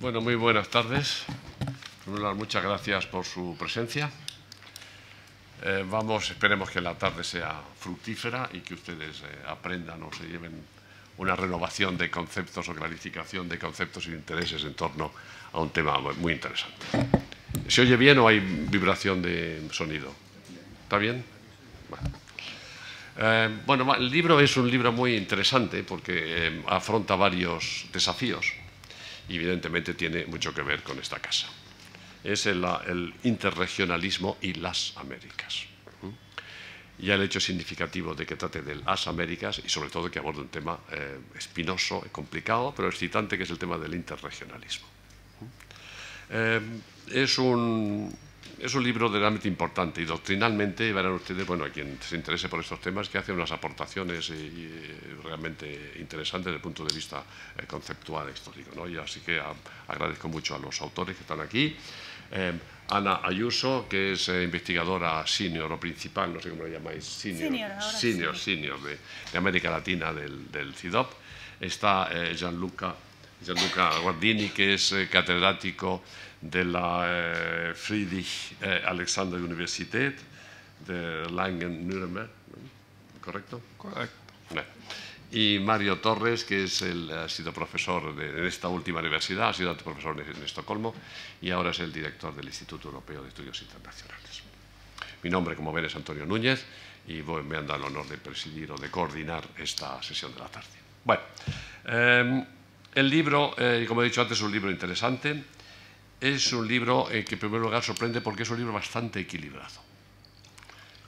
Bueno, muy buenas tardes. Muchas gracias por su presencia. Eh, vamos, esperemos que la tarde sea fructífera y que ustedes eh, aprendan o se lleven una renovación de conceptos o clarificación de conceptos e intereses en torno a un tema muy interesante. ¿Se oye bien o hay vibración de sonido? ¿Está bien? Eh, bueno el libro es un libro muy interesante porque afronta varios desafíos evidentemente tiene mucho que ver con esta casa. Es el, interregionalismo y las Américas. Y el hecho significativo de que trate de las Américas y sobre todo que aborde un tema eh, espinoso, complicado, pero excitante, que es el tema del interregionalismo. Eh, es un, es un libro realmente importante y doctrinalmente verán ustedes, bueno, a quien se interese por estos temas, que hace unas aportaciones eh, realmente interesantes desde el punto de vista eh, conceptual e histórico. ¿no? Y así que ah, agradezco mucho a los autores que están aquí. Eh, Ana Ayuso, que es investigadora senior o principal, no sé cómo lo llamáis, senior, senior, senior, de, América Latina del, CIDOP. Está Gianluca, Gianluca Guardini, que es catedrático de la eh, Friedrich eh, Alexander Universität de Langen-Nuremberg, ¿correcto? Correcto. Y Mario Torres, que ha sido profesor de, en esta última universidad, ha sido profesor en Estocolmo y ahora es el director del Instituto Europeo de Estudios Internacionales. Mi nombre, como ven, es Antonio Núñez y me han dado el honor de presidir o de coordinar esta sesión de la tarde. Bueno, em, el libro, eh, como he dicho antes, es un libro interesante es un libro eh, que en primer lugar sorprende porque es un libro bastante equilibrado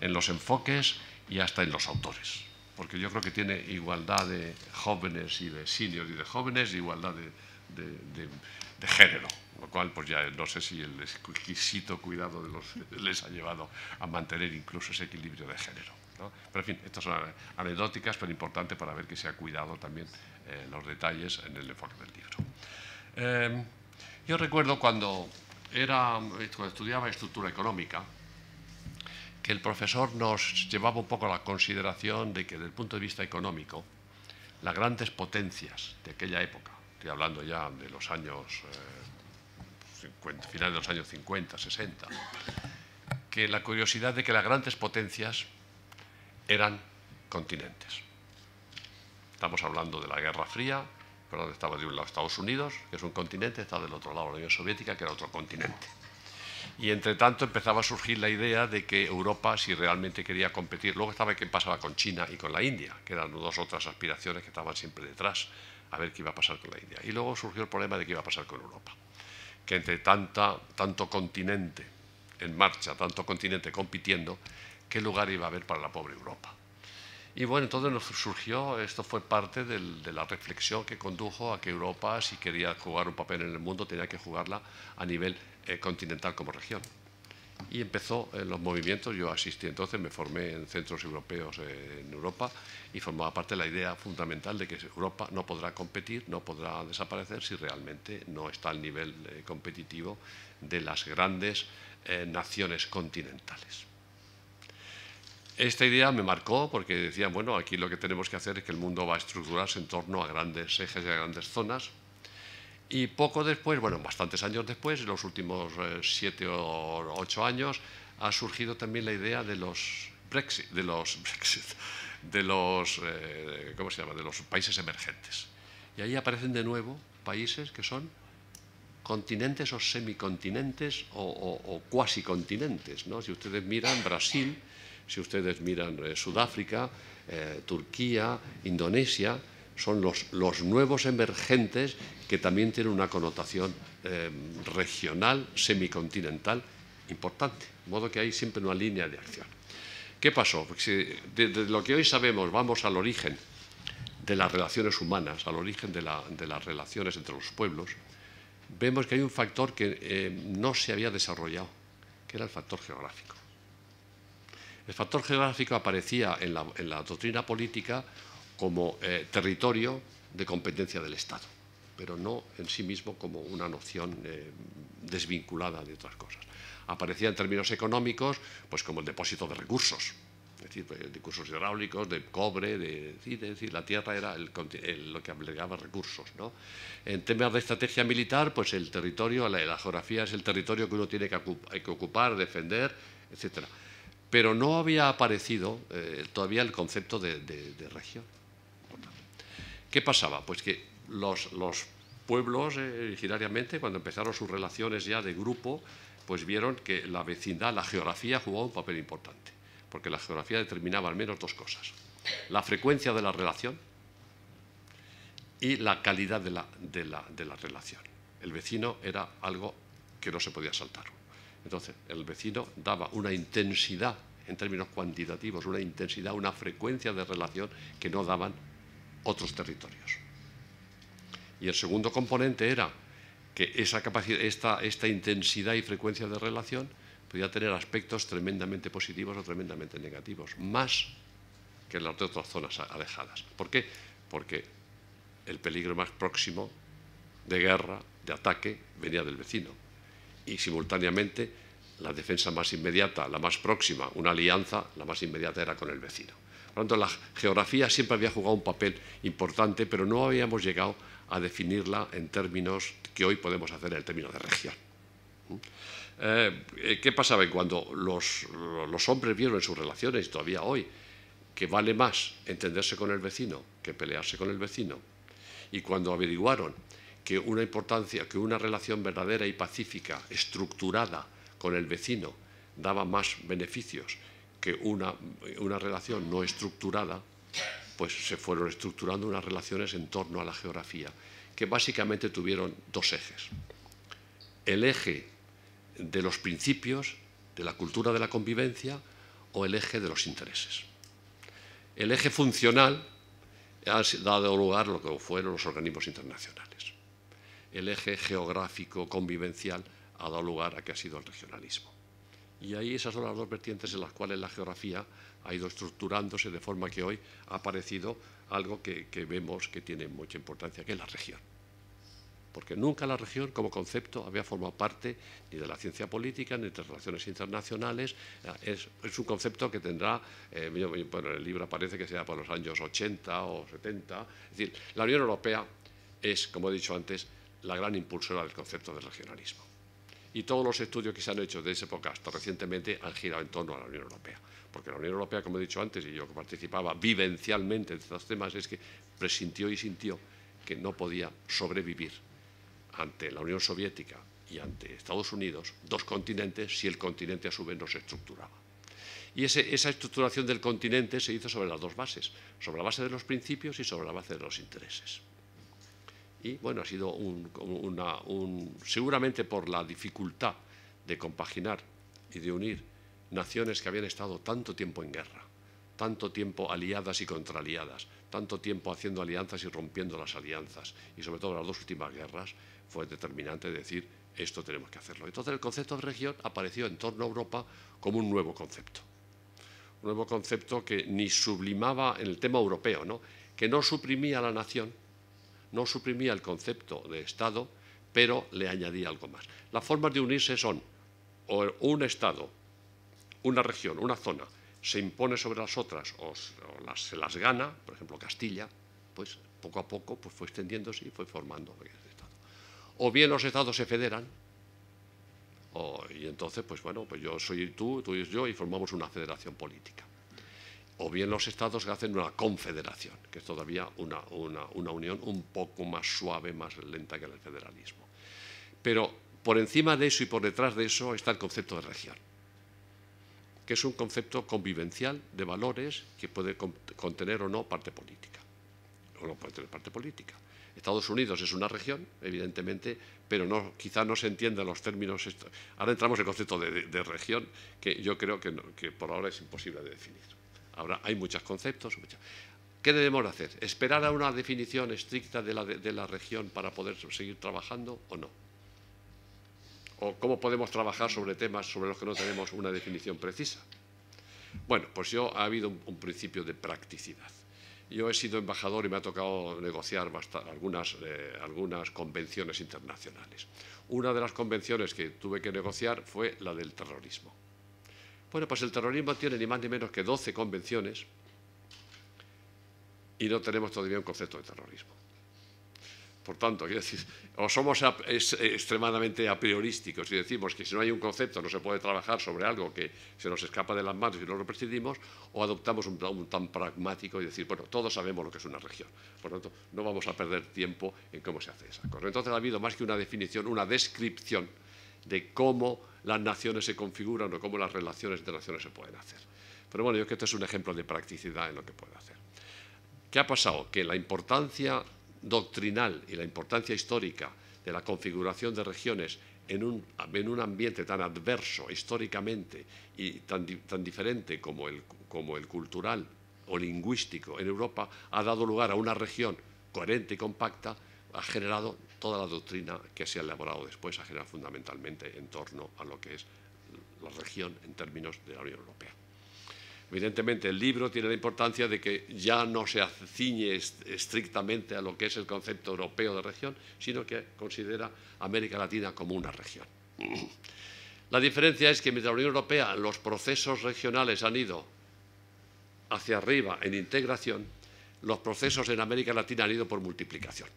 en los enfoques y hasta en los autores, porque yo creo que tiene igualdad de jóvenes y de seniors y de jóvenes, igualdad de, género, lo cual pues ya no sé si el exquisito cuidado de los les ha llevado a mantener incluso ese equilibrio de género. Pero en fin, estas son anecdóticas, pero importante para ver que se ha cuidado también eh, los detalles en el enfoque del libro. Eh, yo recuerdo cuando era, estudiaba estructura económica, que el profesor nos llevaba un poco a la consideración de que desde el punto de vista económico, las grandes potencias de aquella época, estoy hablando ya de los años, eh, finales de los años 50, 60, que la curiosidad de que las grandes potencias eran continentes. Estamos hablando de la Guerra Fría, estaba de un lado Estados Unidos, que es un continente, estaba del otro lado la Unión Soviética, que era otro continente. Y entre tanto empezaba a surgir la idea de que Europa, si realmente quería competir, luego estaba qué pasaba con China y con la India, que eran dos otras aspiraciones que estaban siempre detrás, a ver qué iba a pasar con la India. Y luego surgió el problema de qué iba a pasar con Europa, que entre tanto continente en marcha, tanto continente compitiendo, ¿qué lugar iba a haber para la pobre Europa? Y bueno, entonces nos surgió, esto fue parte de la reflexión que condujo a que Europa, si quería jugar un papel en el mundo, tenía que jugarla a nivel eh, continental como región. Y empezó eh, los movimientos, yo asistí entonces, me formé en centros europeos eh, en Europa y formaba parte de la idea fundamental de que Europa no podrá competir, no podrá desaparecer si realmente no está al nivel competitivo de las grandes naciones continentales. Esta idea me marcó porque decían, bueno, aquí lo que tenemos que hacer es que el mundo va a estructurarse en torno a grandes ejes y a grandes zonas. Y poco después, bueno, bastantes años después, en los últimos eh, siete o ocho años, ha surgido también la idea de los de los de los, eh, ¿cómo se llama? De los países emergentes. Y ahí aparecen de nuevo países que son continentes o semicontinentes o, o, continentes. ¿no? Si ustedes miran, Brasil si ustedes miran eh, Sudáfrica, eh, Turquía, Indonesia, son los, nuevos emergentes que también tienen una connotación eh, regional, semicontinental, importante. De modo que hay siempre una línea de acción. ¿Qué pasó? Si pues lo que hoy sabemos vamos al origen de las relaciones humanas, al origen de, las relaciones entre los pueblos, vemos que hay un factor que no se había desarrollado, que era el factor geográfico. El factor geográfico aparecía en la, doctrina política como eh, territorio de competencia del Estado, pero no en sí mismo como una noción eh, desvinculada de otras cosas. Aparecía en términos económicos, pues como el depósito de recursos, es decir, de recursos hidráulicos, de cobre, de, es decir, la tierra era lo que abrigaba recursos. ¿no? En temas de estrategia militar, pues el territorio, la, geografía es el territorio que uno tiene que, que ocupar, defender, etcétera pero no había aparecido eh, todavía el concepto de, región. ¿Qué pasaba? Pues que los, pueblos eh, originariamente, cuando empezaron sus relaciones ya de grupo, pues vieron que la vecindad, la geografía jugaba un papel importante, porque la geografía determinaba al menos dos cosas, la frecuencia de la relación y la calidad de la, de la, de la relación. El vecino era algo que no se podía saltar. Entonces, el vecino daba una intensidad en términos cuantitativos, una intensidad, una frecuencia de relación que no daban otros territorios. Y el segundo componente era que esa capacidad, esta, intensidad y frecuencia de relación podía tener aspectos tremendamente positivos o tremendamente negativos, más que las de otras zonas alejadas. ¿Por qué? Porque el peligro más próximo de guerra, de ataque, venía del vecino y simultáneamente la defensa más inmediata, la más próxima, una alianza, la más inmediata era con el vecino. Por lo tanto, la geografía siempre había jugado un papel importante, pero no habíamos llegado a definirla en términos que hoy podemos hacer en el término de región. Eh, ¿Qué pasaba? Cuando los, los hombres vieron en sus relaciones, todavía hoy, que vale más entenderse con el vecino que pelearse con el vecino, y cuando averiguaron que una importancia, que una relación verdadera y pacífica, estructurada con el vecino, daba más beneficios que una, una relación no estructurada, pues se fueron estructurando unas relaciones en torno a la geografía, que básicamente tuvieron dos ejes. El eje de los principios, de la cultura de la convivencia, o el eje de los intereses. El eje funcional ha dado lugar a lo que fueron los organismos internacionales el eje geográfico convivencial ha dado lugar a que ha sido el regionalismo. Y ahí esas son las dos vertientes en las cuales la geografía ha ido estructurándose de forma que hoy ha aparecido algo que, vemos que tiene mucha importancia, que es la región. Porque nunca la región como concepto había formado parte ni de la ciencia política, ni de las relaciones internacionales. Es, un concepto que tendrá, eh, bueno, el libro aparece que sea para los años 80 o 70. Es decir, la Unión Europea es, como he dicho antes, la gran impulsora del concepto del regionalismo. Y todos los estudios que se han hecho desde esa época hasta recientemente han girado en torno a la Unión Europea. Porque la Unión Europea, como he dicho antes, y yo que participaba vivencialmente en estos temas, es que presintió y sintió que no podía sobrevivir ante la Unión Soviética y ante Estados Unidos, dos continentes, si el continente a su vez no se estructuraba. Y esa estructuración del continente se hizo sobre las dos bases, sobre la base de los principios y sobre la base de los intereses. Y bueno, ha sido un, seguramente por la dificultad de compaginar y de unir naciones que habían estado tanto tiempo en guerra, tanto tiempo aliadas y contraliadas, tanto tiempo haciendo alianzas y rompiendo las alianzas, y sobre todo las dos últimas guerras, fue determinante decir esto tenemos que hacerlo. Entonces el concepto de región apareció en torno a Europa como un nuevo concepto. Un nuevo concepto que ni sublimaba en el tema europeo, ¿no? que no suprimía la nación, no suprimía el concepto de Estado, pero le añadía algo más. Las formas de unirse son o un Estado, una región, una zona, se impone sobre las otras o, se las gana, por ejemplo Castilla, pues poco a poco pues, fue extendiéndose y fue formando el Estado. O bien los Estados se federan, y entonces, pues bueno, pues yo soy tú, tú y yo, y formamos una federación política o bien los estados hacen una confederación, que es todavía una, unión un poco más suave, más lenta que el federalismo. Pero por encima de eso y por detrás de eso está el concepto de región, que es un concepto convivencial de valores que puede contener o no parte política, o no puede tener parte política. Estados Unidos es una región, evidentemente, pero no, quizá no se entiendan los términos. Ahora entramos en el concepto de, región, que yo creo que por ahora es imposible de definir. Ahora, hay muchos conceptos. ¿Qué debemos hacer? ¿Esperar a una definición estricta de la, región para poder seguir trabajando o no? ¿O cómo podemos trabajar sobre temas sobre los que no tenemos una definición precisa? Bueno, pues yo ha habido un, principio de practicidad. Yo he sido embajador y me ha tocado negociar algunas, eh, algunas convenciones internacionales. Una de las convenciones que tuve que negociar fue la del terrorismo. Bueno, pues el terrorismo tiene ni más ni menos que 12 convenciones y no tenemos todavía un concepto de terrorismo. Por tanto, o somos eh, extremadamente a priorísticos y decimos que si no hay un concepto no se puede trabajar sobre algo que se nos escapa de las manos y no lo prescindimos, o adoptamos un plan tan pragmático y decir, bueno, todos sabemos lo que es una región. Por lo tanto, no vamos a perder tiempo en cómo se hace esa cosa. Entonces ha habido más que una definición, una descripción de cómo las naciones se configuran o cómo las relaciones de naciones se pueden hacer. Pero bueno, yo creo que este es un ejemplo de practicidad en lo que puede hacer. ¿Qué ha pasado? Que la importancia doctrinal y la importancia histórica de la configuración de regiones en un, en un ambiente tan adverso históricamente y tan, diferente como el, como el cultural o lingüístico en Europa ha dado lugar a una región coherente y compacta, ha generado toda la doctrina que se ha elaborado después ha generado fundamentalmente en torno a lo que es la región en términos de la Unión Europea. Evidentemente, el libro tiene la importancia de que ya no se aciñe estrictamente a lo que es el concepto europeo de región, sino que considera América Latina como una región. La diferencia es que mientras la Unión Europea los procesos regionales han ido hacia arriba en integración, los procesos en América Latina han ido por multiplicación.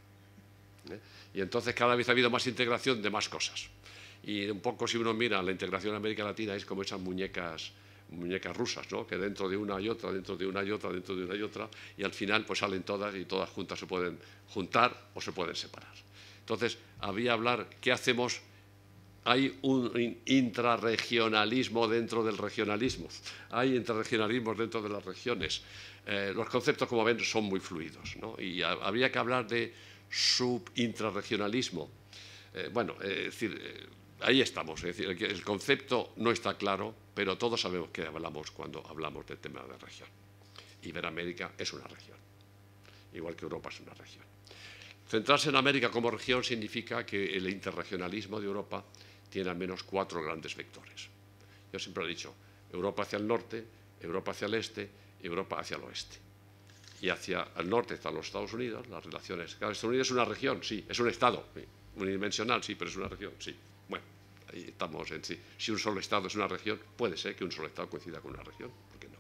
¿eh? Y entonces cada vez ha habido más integración de más cosas. Y un poco si uno mira la integración en América Latina es como esas muñecas muñecas rusas, ¿no? que dentro de una hay otra, dentro de una hay otra, dentro de una y otra, y al final pues salen todas y todas juntas se pueden juntar o se pueden separar. Entonces, había hablar, ¿qué hacemos? Hay un intrarregionalismo dentro del regionalismo, hay intrarregionalismo dentro de las regiones. Eh, los conceptos, como ven, son muy fluidos, y había que hablar de sub Eh, bueno, eh, es decir, eh, ahí estamos. Es decir, el concepto no está claro, pero todos sabemos que hablamos cuando hablamos del tema de región. Iberoamérica es una región, igual que Europa es una región. Centrarse en América como región significa que el interregionalismo de Europa tiene al menos cuatro grandes vectores. Yo siempre he dicho, Europa hacia el norte, Europa hacia el este, Europa hacia el oeste y hacia el norte están los Estados Unidos, las relaciones. Estados Unidos es una región, sí, es un Estado, unidimensional, sí, pero es una región, sí. Bueno, ahí estamos en sí. Si un solo Estado es una región, puede ser que un solo Estado coincida con una región, ¿por qué no?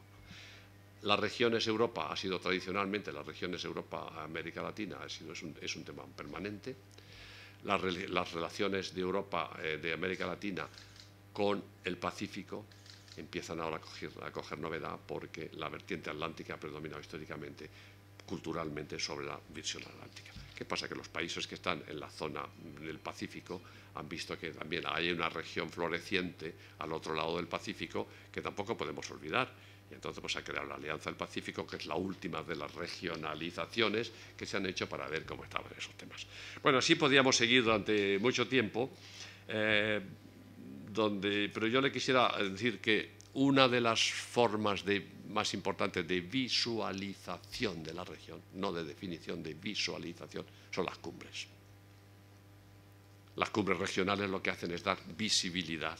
Las regiones Europa ha sido tradicionalmente, las regiones Europa América Latina es, un, tema permanente. Las, relaciones de Europa, eh, de América Latina con el Pacífico empiezan ahora a coger, a novedad porque la vertiente atlántica ha predominado históricamente, culturalmente, sobre la visión atlántica. ¿Qué pasa? Que los países que están en la zona del Pacífico han visto que también hay una región floreciente al otro lado del Pacífico que tampoco podemos olvidar. Y entonces pues, ha creado la Alianza del Pacífico, que es la última de las regionalizaciones que se han hecho para ver cómo estaban esos temas. Bueno, así podíamos seguir durante mucho tiempo. Eh, pero yo le quisiera decir que una de las formas más importantes de visualización de la región, no de definición, de visualización, son las cumbres. Las cumbres regionales lo que hacen es dar visibilidad.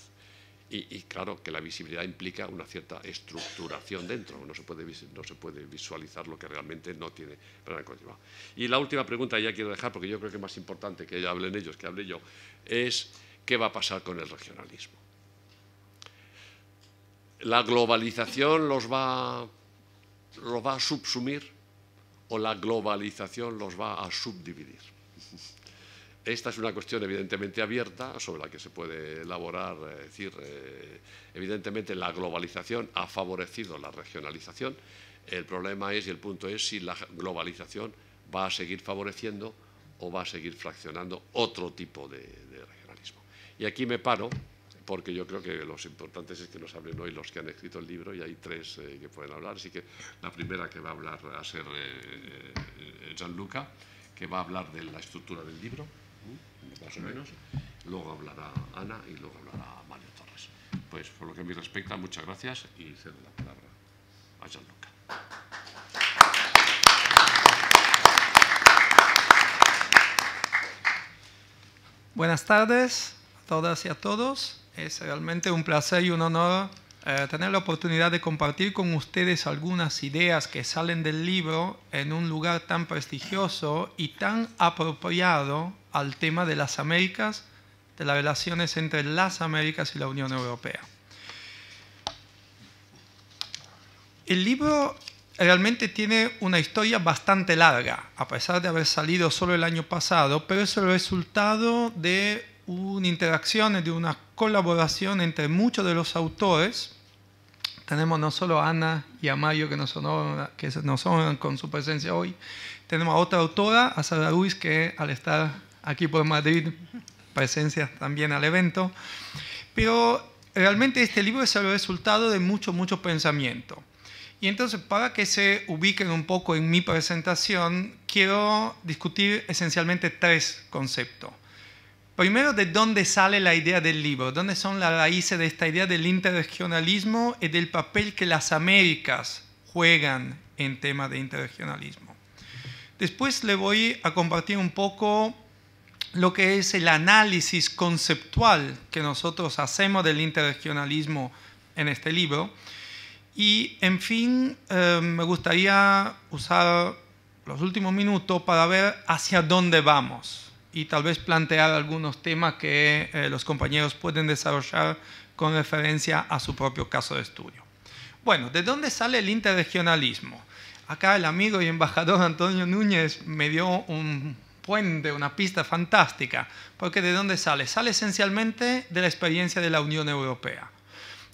Y, claro que la visibilidad implica una cierta estructuración dentro, no se puede, visualizar lo que realmente no tiene Y la última pregunta, ya quiero dejar, porque yo creo que es más importante que hablen ellos, que hable yo, es qué va a pasar con el regionalismo. ¿La globalización los va, va a subsumir o la globalización los va a subdividir? Esta es una cuestión evidentemente abierta sobre la que se puede elaborar, decir, eh, evidentemente la globalización ha favorecido la regionalización. El problema es y el punto es si la globalización va a seguir favoreciendo o va a seguir fraccionando otro tipo de, y aquí me paro, porque yo creo que los importantes es que nos hablen hoy los que han escrito el libro y hay tres eh, que pueden hablar. Así que la primera que va a hablar va a ser eh, eh, Gianluca, que va a hablar de la estructura del libro, más o menos. Luego hablará Ana y luego hablará Mario Torres. Pues por lo que me respecta, muchas gracias y cedo la palabra a Gianluca. Buenas tardes todas y a todos. Es realmente un placer y un honor eh, tener la oportunidad de compartir con ustedes algunas ideas que salen del libro en un lugar tan prestigioso y tan apropiado al tema de las Américas, de las relaciones entre las Américas y la Unión Europea. El libro realmente tiene una historia bastante larga, a pesar de haber salido solo el año pasado, pero es el resultado de una interacción, de una colaboración entre muchos de los autores. Tenemos no solo a Ana y a Mario que nos que nos honran con su presencia hoy, tenemos a otra autora, a Sara Ruiz, que al estar aquí por Madrid, presencia también al evento. Pero realmente este libro es el resultado de mucho, mucho pensamiento. Y entonces, para que se ubiquen un poco en mi presentación, quiero discutir esencialmente tres conceptos. Primero, ¿de dónde sale la idea del libro? ¿Dónde son las raíces de esta idea del interregionalismo y del papel que las Américas juegan en temas de interregionalismo? Después le voy a compartir un poco lo que es el análisis conceptual que nosotros hacemos del interregionalismo en este libro. Y, en fin, eh, me gustaría usar los últimos minutos para ver hacia dónde vamos y tal vez plantear algunos temas que eh, los compañeros pueden desarrollar con referencia a su propio caso de estudio. Bueno, ¿de dónde sale el interregionalismo? Acá el amigo y embajador Antonio Núñez me dio un puente, una pista fantástica, porque ¿de dónde sale? Sale esencialmente de la experiencia de la Unión Europea.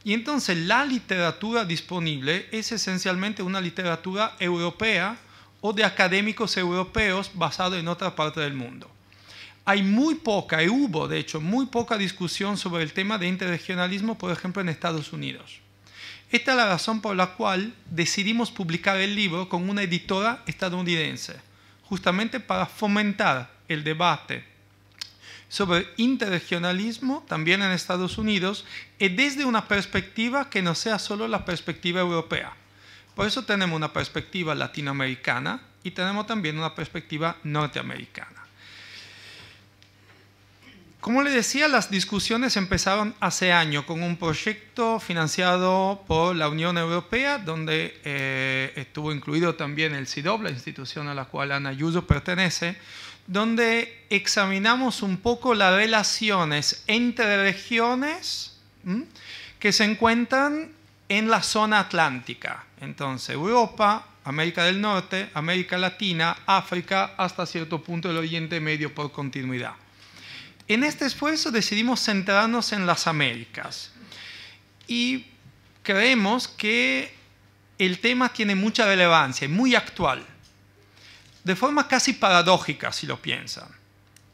Y entonces la literatura disponible es esencialmente una literatura europea o de académicos europeos basado en otra parte del mundo hay muy poca, y eh, hubo de hecho muy poca discusión sobre el tema de interregionalismo, por ejemplo, en Estados Unidos. Esta es la razón por la cual decidimos publicar el libro con una editora estadounidense, justamente para fomentar el debate sobre interregionalismo también en Estados Unidos y eh, desde una perspectiva que no sea solo la perspectiva europea. Por eso tenemos una perspectiva latinoamericana y tenemos también una perspectiva norteamericana. Como le decía, las discusiones empezaron hace año con un proyecto financiado por la Unión Europea, donde eh, estuvo incluido también el CIDOB, la institución a la cual Ana Ayuso pertenece, donde examinamos un poco las relaciones entre regiones que se encuentran en la zona atlántica. Entonces, Europa, América del Norte, América Latina, África, hasta cierto punto el Oriente Medio por continuidad. En este esfuerzo decidimos centrarnos en las Américas y creemos que el tema tiene mucha relevancia, muy actual, de forma casi paradójica si lo piensan,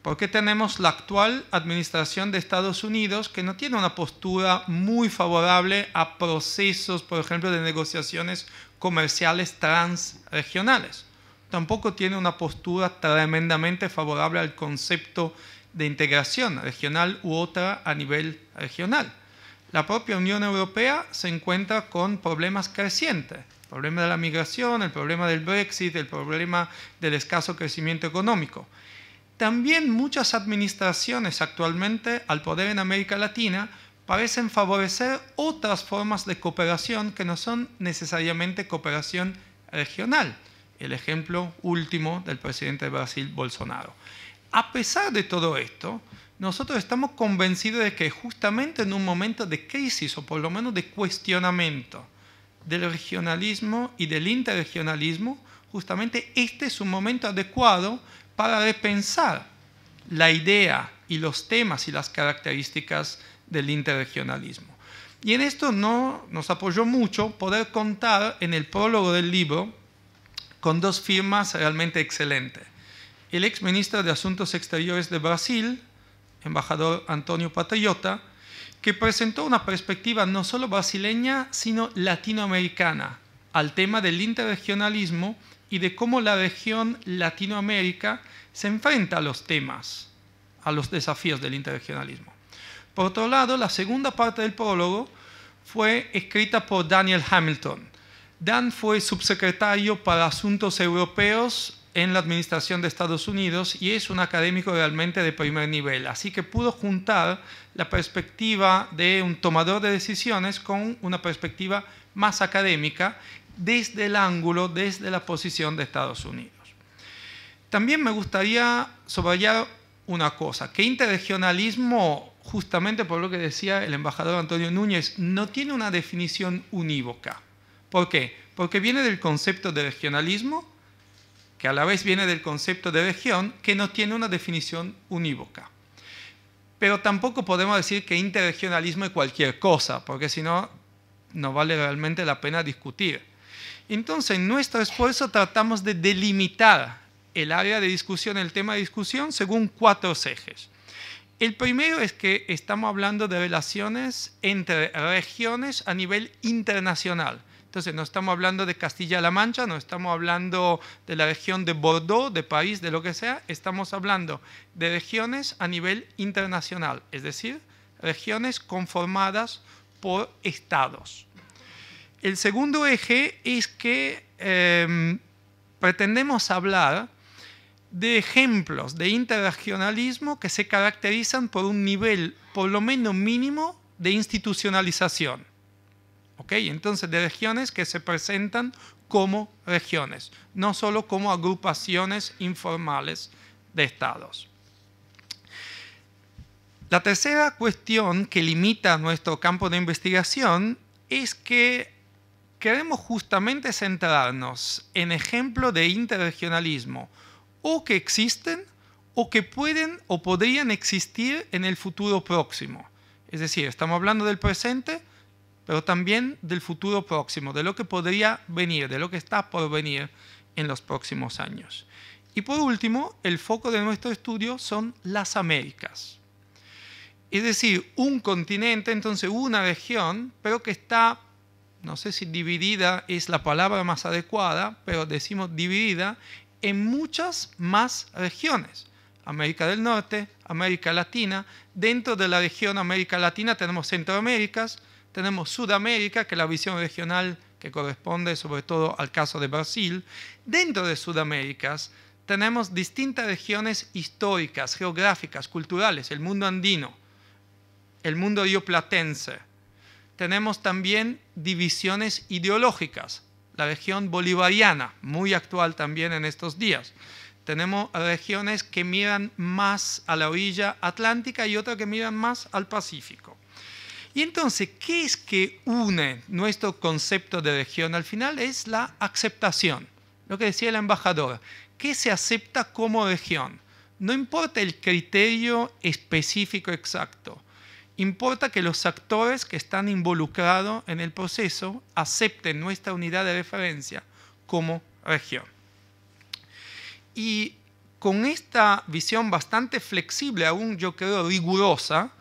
porque tenemos la actual administración de Estados Unidos que no tiene una postura muy favorable a procesos, por ejemplo, de negociaciones comerciales transregionales. Tampoco tiene una postura tremendamente favorable al concepto de integración regional u otra a nivel regional. La propia Unión Europea se encuentra con problemas crecientes, el problema de la migración, el problema del Brexit, el problema del escaso crecimiento económico. También muchas administraciones actualmente al poder en América Latina parecen favorecer otras formas de cooperación que no son necesariamente cooperación regional. El ejemplo último del presidente de Brasil, Bolsonaro. A pesar de todo esto, nosotros estamos convencidos de que justamente en un momento de crisis o por lo menos de cuestionamiento del regionalismo y del interregionalismo, justamente este es un momento adecuado para repensar la idea y los temas y las características del interregionalismo. Y en esto no, nos apoyó mucho poder contar en el prólogo del libro con dos firmas realmente excelentes el ex ministro de Asuntos Exteriores de Brasil, embajador Antonio Patayota, que presentó una perspectiva no solo brasileña, sino latinoamericana al tema del interregionalismo y de cómo la región Latinoamérica se enfrenta a los temas, a los desafíos del interregionalismo. Por otro lado, la segunda parte del prólogo fue escrita por Daniel Hamilton. Dan fue subsecretario para Asuntos Europeos en la administración de Estados Unidos y es un académico realmente de primer nivel. Así que pudo juntar la perspectiva de un tomador de decisiones con una perspectiva más académica desde el ángulo, desde la posición de Estados Unidos. También me gustaría subrayar una cosa, que interregionalismo, justamente por lo que decía el embajador Antonio Núñez, no tiene una definición unívoca. ¿Por qué? Porque viene del concepto de regionalismo, que a la vez viene del concepto de región, que no tiene una definición unívoca. Pero tampoco podemos decir que interregionalismo es cualquier cosa, porque si no, no vale realmente la pena discutir. Entonces, en nuestro esfuerzo tratamos de delimitar el área de discusión, el tema de discusión, según cuatro ejes. El primero es que estamos hablando de relaciones entre regiones a nivel internacional. Entonces, no estamos hablando de Castilla-La Mancha, no estamos hablando de la región de Bordeaux, de París, de lo que sea, estamos hablando de regiones a nivel internacional, es decir, regiones conformadas por estados. El segundo eje es que em, pretendemos hablar de ejemplos de interregionalismo que se caracterizan por un nivel, por lo menos mínimo, de institucionalización. Entonces, de regiones que se presentan como regiones, no solo como agrupaciones informales de estados. La tercera cuestión que limita nuestro campo de investigación es que queremos justamente centrarnos en ejemplos de interregionalismo o que existen o que pueden o podrían existir en el futuro próximo. Es decir, estamos hablando del presente, pero también del futuro próximo, de lo que podría venir, de lo que está por venir en los próximos años. Y por último, el foco de nuestro estudio son las Américas. Es decir, un continente, entonces una región, pero que está, no sé si dividida es la palabra más adecuada, pero decimos dividida en muchas más regiones. América del Norte, América Latina, dentro de la región América Latina tenemos Centroaméricas, tenemos Sudamérica, que es la visión regional que corresponde sobre todo al caso de Brasil. Dentro de Sudamérica tenemos distintas regiones históricas, geográficas, culturales, el mundo andino, el mundo rioplatense. Tenemos también divisiones ideológicas, la región bolivariana, muy actual también en estos días. Tenemos regiones que miran más a la orilla atlántica y otras que miran más al Pacífico. Y entonces, ¿qué es que une nuestro concepto de región al final? Es la aceptación. Lo que decía el embajador, ¿qué se acepta como región? No importa el criterio específico exacto, importa que los actores que están involucrados en el proceso acepten nuestra unidad de referencia como región. Y con esta visión bastante flexible, aún yo creo rigurosa,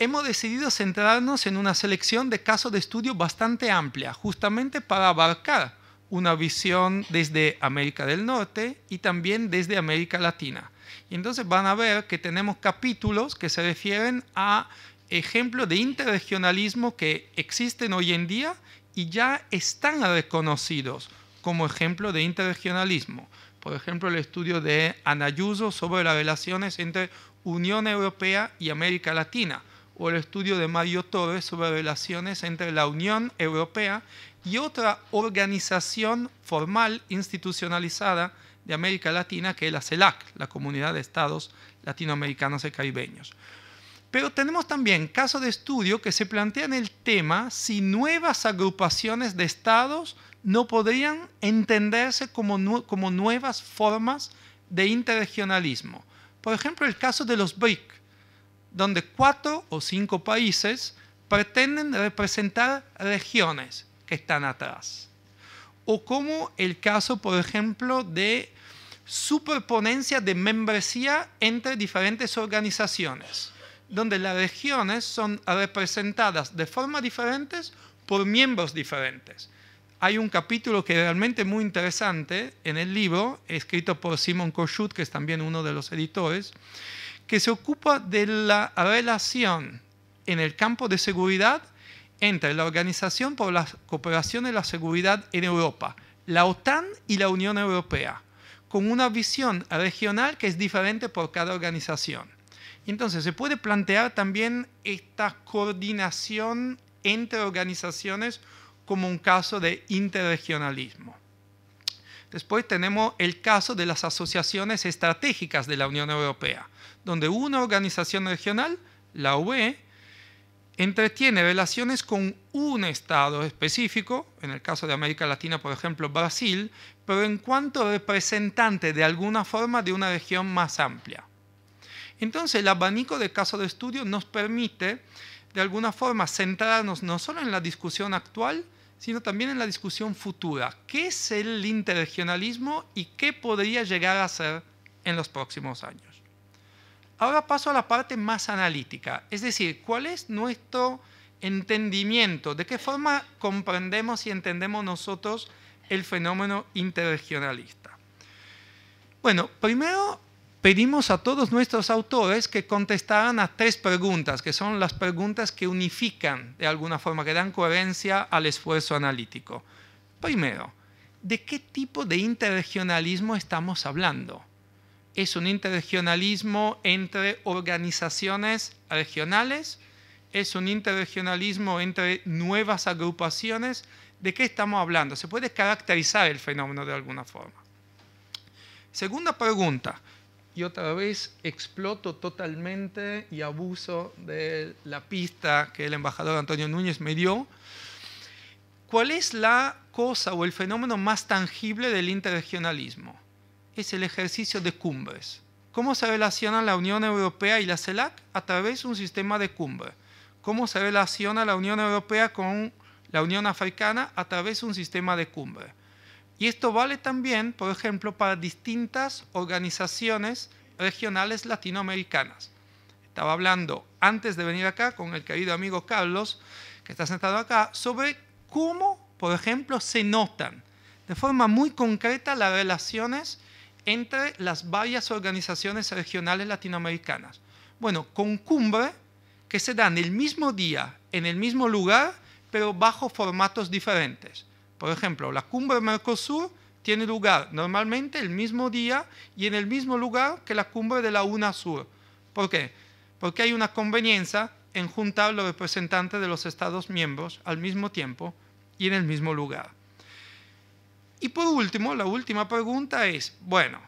hemos decidido centrarnos en una selección de casos de estudio bastante amplia, justamente para abarcar una visión desde América del Norte y también desde América Latina. Y entonces van a ver que tenemos capítulos que se refieren a ejemplos de interregionalismo que existen hoy en día y ya están reconocidos como ejemplo de interregionalismo. Por ejemplo, el estudio de Anayuso sobre las relaciones entre Unión Europea y América Latina, o el estudio de Mario Torres sobre relaciones entre la Unión Europea y otra organización formal institucionalizada de América Latina que es la CELAC, la Comunidad de Estados Latinoamericanos y Caribeños. Pero tenemos también casos de estudio que se plantean el tema si nuevas agrupaciones de estados no podrían entenderse como, como nuevas formas de interregionalismo. Por ejemplo, el caso de los BRIC, donde cuatro o cinco países pretenden representar regiones que están atrás. O como el caso, por ejemplo, de superponencia de membresía entre diferentes organizaciones, donde las regiones son representadas de forma diferentes por miembros diferentes. Hay un capítulo que es realmente muy interesante en el libro, escrito por Simon Koshut, que es también uno de los editores, que se ocupa de la relación en el campo de seguridad entre la Organización por la Cooperación y la Seguridad en Europa, la OTAN y la Unión Europea, con una visión regional que es diferente por cada organización. Entonces, se puede plantear también esta coordinación entre organizaciones como un caso de interregionalismo. Después tenemos el caso de las asociaciones estratégicas de la Unión Europea donde una organización regional, la UE, entretiene relaciones con un Estado específico, en el caso de América Latina, por ejemplo, Brasil, pero en cuanto representante de alguna forma de una región más amplia. Entonces, el abanico de casos de estudio nos permite, de alguna forma, centrarnos no solo en la discusión actual, sino también en la discusión futura. ¿Qué es el interregionalismo y qué podría llegar a ser en los próximos años? Ahora paso a la parte más analítica, es decir, cuál es nuestro entendimiento, de qué forma comprendemos y entendemos nosotros el fenómeno interregionalista. Bueno, primero pedimos a todos nuestros autores que contestaran a tres preguntas, que son las preguntas que unifican de alguna forma, que dan coherencia al esfuerzo analítico. Primero, ¿de qué tipo de interregionalismo estamos hablando? es un interregionalismo entre organizaciones regionales, es un interregionalismo entre nuevas agrupaciones. ¿De qué estamos hablando? ¿Se puede caracterizar el fenómeno de alguna forma? Segunda pregunta, y otra vez exploto totalmente y abuso de la pista que el embajador Antonio Núñez me dio. ¿Cuál es la cosa o el fenómeno más tangible del interregionalismo? es el ejercicio de cumbres. ¿Cómo se relacionan la Unión Europea y la CELAC? A través de un sistema de cumbre. ¿Cómo se relaciona la Unión Europea con la Unión Africana? A través de un sistema de cumbre. Y esto vale también, por ejemplo, para distintas organizaciones regionales latinoamericanas. Estaba hablando antes de venir acá con el querido amigo Carlos, que está sentado acá, sobre cómo, por ejemplo, se notan de forma muy concreta las relaciones entre las varias organizaciones regionales latinoamericanas. Bueno, con cumbre que se dan el mismo día, en el mismo lugar, pero bajo formatos diferentes. Por ejemplo, la cumbre Mercosur tiene lugar normalmente el mismo día y en el mismo lugar que la cumbre de la UNASUR. ¿Por qué? Porque hay una conveniencia en juntar los representantes de los Estados miembros al mismo tiempo y en el mismo lugar. Y por último, la última pregunta es, bueno,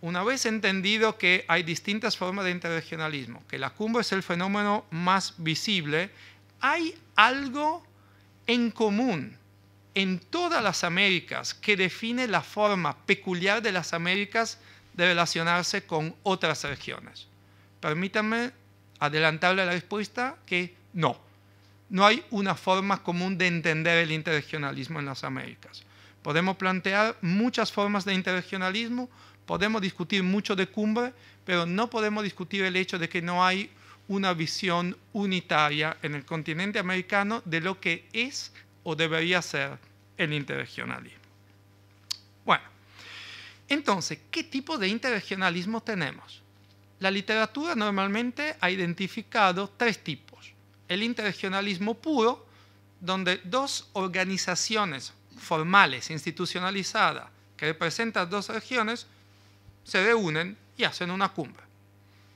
una vez entendido que hay distintas formas de interregionalismo, que la cumbre es el fenómeno más visible, hay algo en común en todas las Américas que define la forma peculiar de las Américas de relacionarse con otras regiones. Permítanme adelantarle la respuesta que no, no hay una forma común de entender el interregionalismo en las Américas. Podemos plantear muchas formas de interregionalismo, podemos discutir mucho de cumbre, pero no podemos discutir el hecho de que no hay una visión unitaria en el continente americano de lo que es o debería ser el interregionalismo. Bueno, entonces, ¿qué tipo de interregionalismo tenemos? La literatura normalmente ha identificado tres tipos. El interregionalismo puro, donde dos organizaciones formales, institucionalizadas, que representan dos regiones, se reúnen y hacen una cumbre.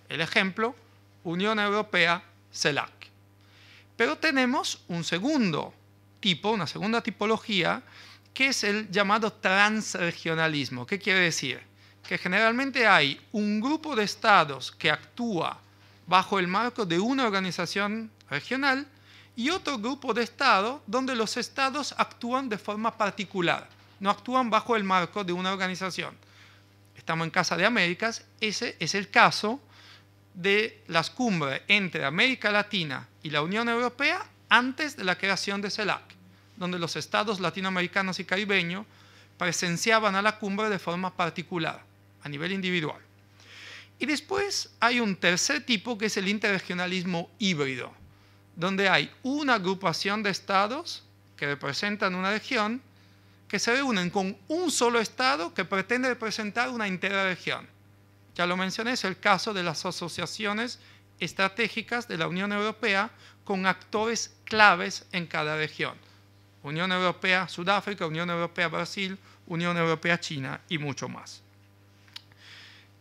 El ejemplo, Unión Europea, CELAC. Pero tenemos un segundo tipo, una segunda tipología, que es el llamado transregionalismo. ¿Qué quiere decir? Que generalmente hay un grupo de estados que actúa bajo el marco de una organización regional y otro grupo de estados donde los estados actúan de forma particular, no actúan bajo el marco de una organización. Estamos en Casa de Américas, ese es el caso de las cumbres entre América Latina y la Unión Europea antes de la creación de CELAC, donde los estados latinoamericanos y caribeños presenciaban a la cumbre de forma particular, a nivel individual. Y después hay un tercer tipo que es el interregionalismo híbrido donde hay una agrupación de estados que representan una región que se reúnen con un solo estado que pretende representar una entera región. Ya lo mencioné, es el caso de las asociaciones estratégicas de la Unión Europea con actores claves en cada región. Unión Europea Sudáfrica, Unión Europea Brasil, Unión Europea China y mucho más.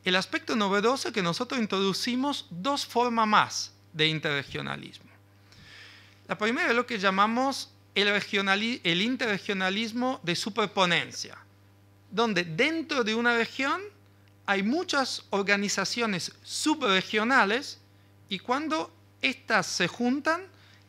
El aspecto novedoso es que nosotros introducimos dos formas más de interregionalismo. La primera es lo que llamamos el, interregionalismo de superponencia, donde dentro de una región hay muchas organizaciones subregionales y cuando estas se juntan,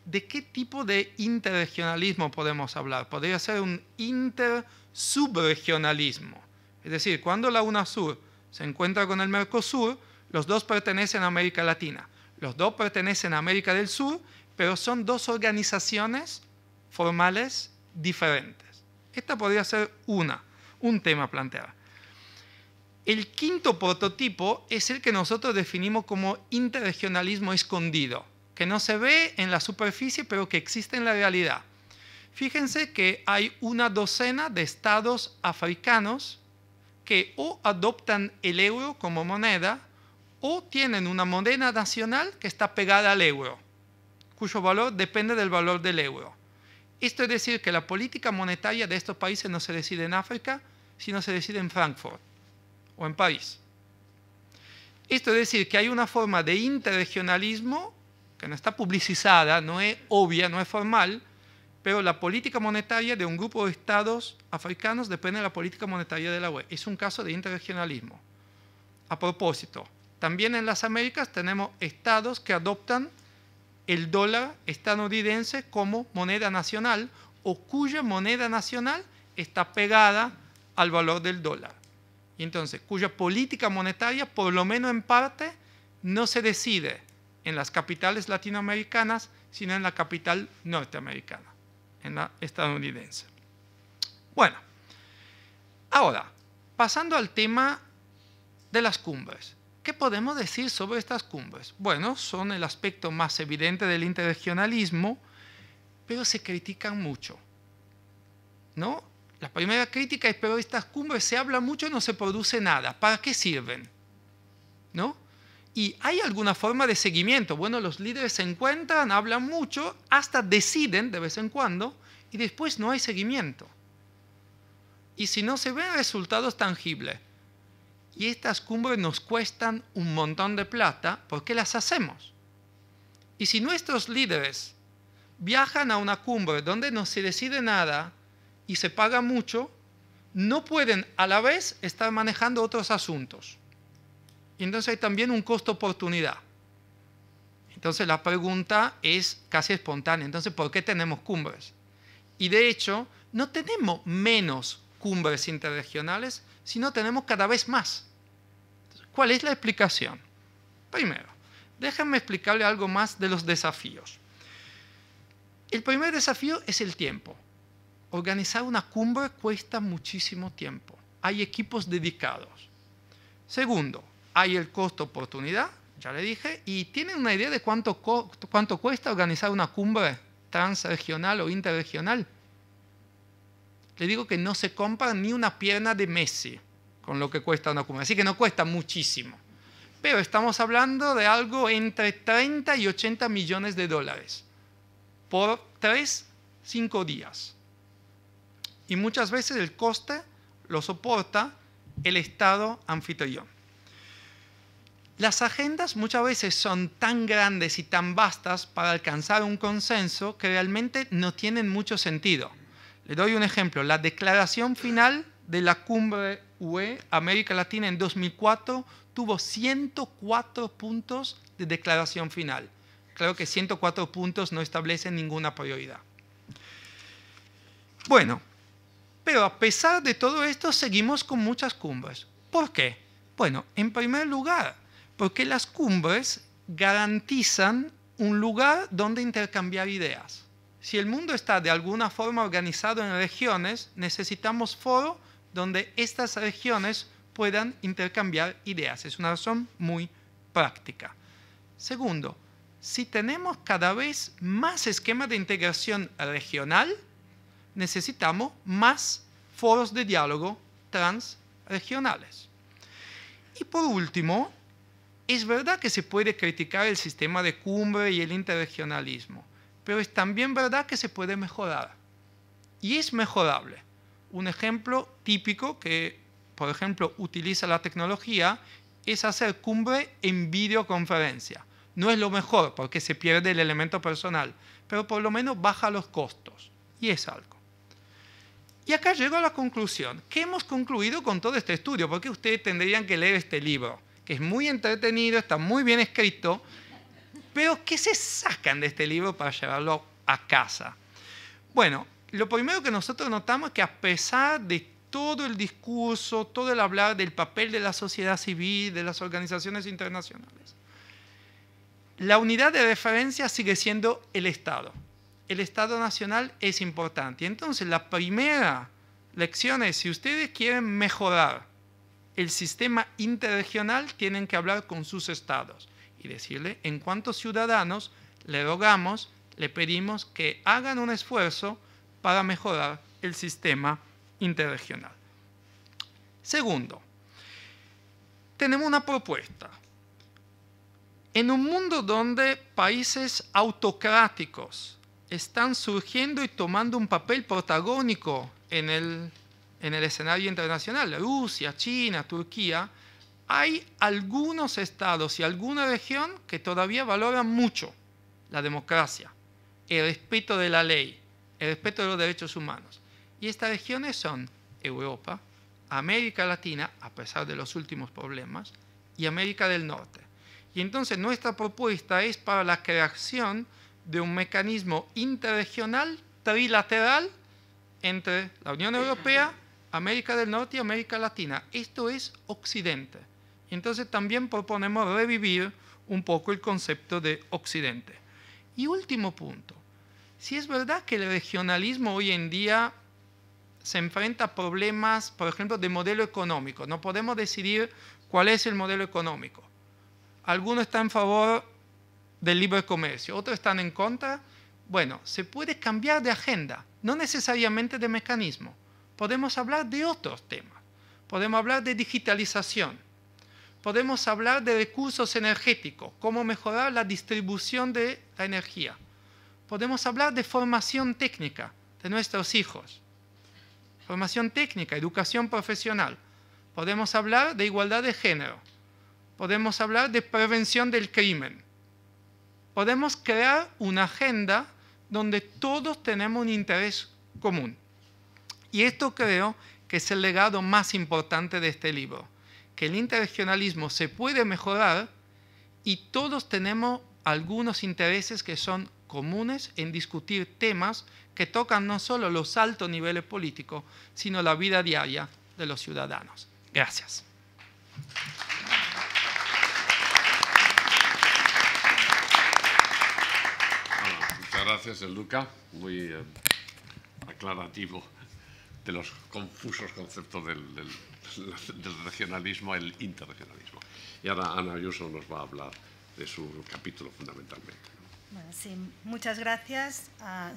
¿de qué tipo de interregionalismo podemos hablar? Podría ser un intersubregionalismo. Es decir, cuando la UNASUR se encuentra con el Mercosur, los dos pertenecen a América Latina, los dos pertenecen a América del Sur pero son dos organizaciones formales diferentes. Esta podría ser una, un tema planteado. El quinto prototipo es el que nosotros definimos como interregionalismo escondido, que no se ve en la superficie, pero que existe en la realidad. Fíjense que hay una docena de estados africanos que o adoptan el euro como moneda o tienen una moneda nacional que está pegada al euro cuyo valor depende del valor del euro. Esto es decir que la política monetaria de estos países no se decide en África, sino se decide en Frankfurt o en París. Esto es decir que hay una forma de interregionalismo que no está publicizada, no es obvia, no es formal, pero la política monetaria de un grupo de estados africanos depende de la política monetaria de la UE. Es un caso de interregionalismo. A propósito, también en las Américas tenemos estados que adoptan el dólar estadounidense como moneda nacional o cuya moneda nacional está pegada al valor del dólar. Y entonces, cuya política monetaria, por lo menos en parte, no se decide en las capitales latinoamericanas, sino en la capital norteamericana, en la estadounidense. Bueno, ahora, pasando al tema de las cumbres. ¿Qué podemos decir sobre estas cumbres? Bueno, son el aspecto más evidente del interregionalismo, pero se critican mucho. ¿No? La primera crítica es, pero estas cumbres se hablan mucho y no se produce nada. ¿Para qué sirven? ¿No? Y hay alguna forma de seguimiento. Bueno, los líderes se encuentran, hablan mucho, hasta deciden de vez en cuando, y después no hay seguimiento. Y si no se ven resultados tangibles, y estas cumbres nos cuestan un montón de plata ¿por qué las hacemos. Y si nuestros líderes viajan a una cumbre donde no se decide nada y se paga mucho, no pueden a la vez estar manejando otros asuntos. Y entonces hay también un costo oportunidad. Entonces la pregunta es casi espontánea. Entonces, ¿por qué tenemos cumbres? Y de hecho, no tenemos menos cumbres interregionales, si no, tenemos cada vez más. ¿Cuál es la explicación? Primero, déjenme explicarle algo más de los desafíos. El primer desafío es el tiempo. Organizar una cumbre cuesta muchísimo tiempo. Hay equipos dedicados. Segundo, hay el costo oportunidad, ya le dije, y tienen una idea de cuánto, cuánto cuesta organizar una cumbre transregional o interregional le digo que no se compra ni una pierna de Messi con lo que cuesta una cumbre, Así que no cuesta muchísimo. Pero estamos hablando de algo entre 30 y 80 millones de dólares por 3, 5 días. Y muchas veces el coste lo soporta el Estado anfitrión. Las agendas muchas veces son tan grandes y tan vastas para alcanzar un consenso que realmente no tienen mucho sentido. Le doy un ejemplo, la declaración final de la cumbre UE América Latina en 2004 tuvo 104 puntos de declaración final. Claro que 104 puntos no establecen ninguna prioridad. Bueno, pero a pesar de todo esto seguimos con muchas cumbres. ¿Por qué? Bueno, en primer lugar, porque las cumbres garantizan un lugar donde intercambiar ideas si el mundo está de alguna forma organizado en regiones, necesitamos foros donde estas regiones puedan intercambiar ideas. Es una razón muy práctica. Segundo, si tenemos cada vez más esquemas de integración regional, necesitamos más foros de diálogo transregionales. Y por último, es verdad que se puede criticar el sistema de cumbre y el interregionalismo, pero es también verdad que se puede mejorar. Y es mejorable. Un ejemplo típico que, por ejemplo, utiliza la tecnología es hacer cumbre en videoconferencia. No es lo mejor porque se pierde el elemento personal, pero por lo menos baja los costos. Y es algo. Y acá llego a la conclusión. ¿Qué hemos concluido con todo este estudio? Porque ustedes tendrían que leer este libro, que es muy entretenido, está muy bien escrito, pero, ¿qué se sacan de este libro para llevarlo a casa? Bueno, lo primero que nosotros notamos es que a pesar de todo el discurso, todo el hablar del papel de la sociedad civil, de las organizaciones internacionales, la unidad de referencia sigue siendo el Estado. El Estado nacional es importante. Entonces, la primera lección es, si ustedes quieren mejorar el sistema interregional, tienen que hablar con sus estados y decirle, en cuanto ciudadanos, le rogamos, le pedimos que hagan un esfuerzo para mejorar el sistema interregional. Segundo, tenemos una propuesta. En un mundo donde países autocráticos están surgiendo y tomando un papel protagónico en el, en el escenario internacional, Rusia, China, Turquía, hay algunos estados y alguna región que todavía valoran mucho la democracia, el respeto de la ley, el respeto de los derechos humanos. Y estas regiones son Europa, América Latina, a pesar de los últimos problemas, y América del Norte. Y entonces nuestra propuesta es para la creación de un mecanismo interregional, trilateral, entre la Unión Europea, América del Norte y América Latina. Esto es Occidente. Entonces también proponemos revivir un poco el concepto de Occidente. Y último punto, si es verdad que el regionalismo hoy en día se enfrenta a problemas, por ejemplo, de modelo económico, no podemos decidir cuál es el modelo económico. Algunos están en favor del libre comercio, otros están en contra. Bueno, se puede cambiar de agenda, no necesariamente de mecanismo. Podemos hablar de otros temas. Podemos hablar de digitalización, podemos hablar de recursos energéticos, cómo mejorar la distribución de la energía. Podemos hablar de formación técnica de nuestros hijos, formación técnica, educación profesional. Podemos hablar de igualdad de género. Podemos hablar de prevención del crimen. Podemos crear una agenda donde todos tenemos un interés común. Y esto creo que es el legado más importante de este libro que el interregionalismo se puede mejorar y todos tenemos algunos intereses que son comunes en discutir temas que tocan no solo los altos niveles políticos, sino la vida diaria de los ciudadanos. Gracias. gracias, Luca. Muy eh, aclarativo de los confusos conceptos del del regionalismo al interregionalismo. Y ahora Ana Ayuso nos va a hablar de su capítulo fundamentalmente. Bueno, sí, muchas gracias.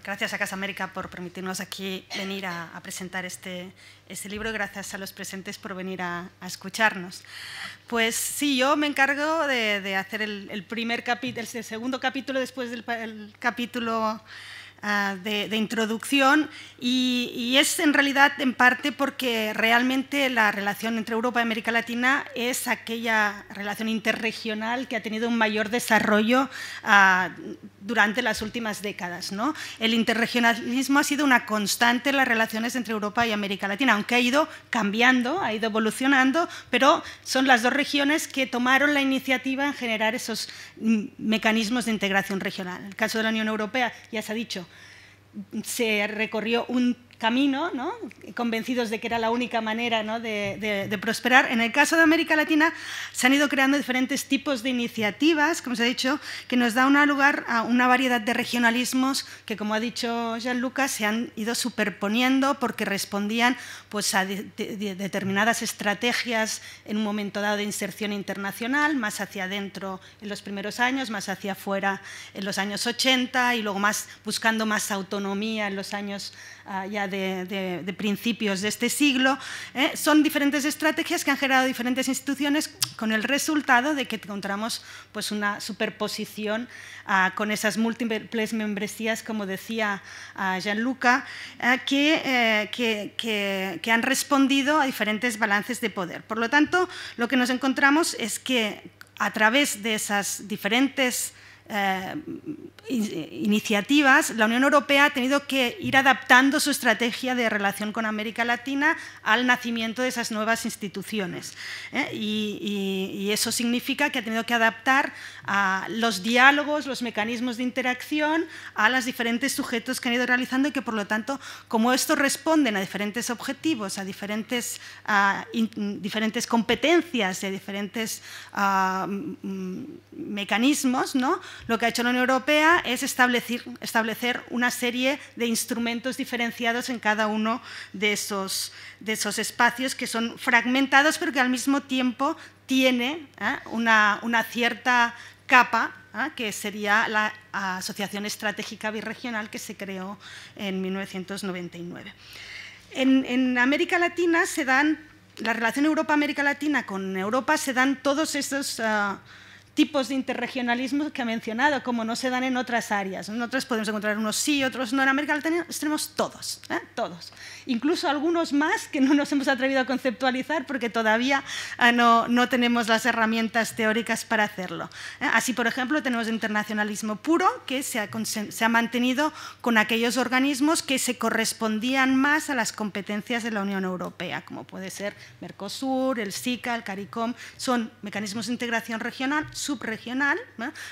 gracias a Casa América por permitirnos aquí venir a, presentar este, este, libro gracias a los presentes por venir a, escucharnos. Pues sí, yo me encargo de, hacer el, primer capítulo, el segundo capítulo después del capítulo Ah, de, introducción y, es en realidad en parte porque realmente la relación entre Europa y América Latina es aquella relación interregional que ha tenido un mayor desarrollo ah, durante las últimas décadas. ¿no? El interregionalismo ha sido una constante en las relaciones entre Europa y América Latina, aunque ha ido cambiando, ha ido evolucionando, pero son las dos regiones que tomaron la iniciativa en generar esos mm, mecanismos de integración regional. el caso de la Unión Europea, ya se ha dicho, se recorrió un camino, ¿no? convencidos de que era la única manera de, prosperar. En el caso de América Latina se han ido creando diferentes tipos de iniciativas, como se ha dicho, que nos da lugar a una variedad de regionalismos que, como ha dicho Jean Lucas, se han ido superponiendo porque respondían pues, a determinadas estrategias en un momento dado de inserción internacional, más hacia adentro en los primeros años, más hacia afuera en los años 80 y luego más buscando más autonomía en los años Ah, ya de, principios de este siglo, ¿eh? son diferentes estrategias que han generado diferentes instituciones con el resultado de que encontramos pues, una superposición ah, con esas múltiples membresías, como decía ah, Gianluca, eh, que, que han respondido a diferentes balances de poder. Por lo tanto, lo que nos encontramos es que a través de esas diferentes eh, iniciativas, la Unión Europea ha tenido que ir adaptando su estrategia de relación con América Latina al nacimiento de esas nuevas instituciones. ¿eh? Y, eso significa que ha tenido que adaptar a los diálogos, los mecanismos de interacción a los diferentes sujetos que han ido realizando y que, por lo tanto, como estos responden a diferentes objetivos, a diferentes, diferentes competencias y a diferentes ah, mecanismos, ¿no? Lo que ha hecho la Unión Europea es establecer, una serie de instrumentos diferenciados en cada uno de esos, espacios que son fragmentados pero que al mismo tiempo tiene ¿eh? una, cierta capa ¿eh? que sería la Asociación Estratégica Birregional que se creó en 1999. En, América Latina se dan, la relación Europa-América Latina con Europa se dan todos esos… Ah, tipos de interregionalismo que ha mencionado, como no se dan en otras áreas. Nosotros podemos encontrar unos sí, otros no. En América Latina los tenemos todos, ¿eh? todos. Incluso algunos más que no nos hemos atrevido a conceptualizar porque todavía ah, no, no, tenemos las herramientas teóricas para hacerlo. ¿eh? Así, por ejemplo, tenemos internacionalismo puro, que se ha, se ha mantenido con aquellos organismos que se correspondían más a las competencias de la Unión Europea, como puede ser Mercosur, el SICA, el CARICOM, son mecanismos de integración regional subregional,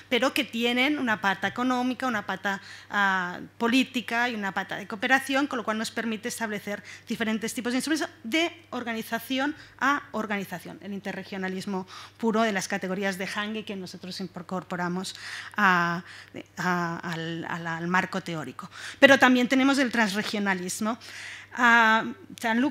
pero que tienen una pata económica, una pata ah, política y una pata de cooperación, con lo cual nos permite establecer diferentes tipos de instrumentos de organización a organización, el interregionalismo puro de las categorías de Hange que nosotros incorporamos al marco teórico. Pero también tenemos el transregionalismo. Uh,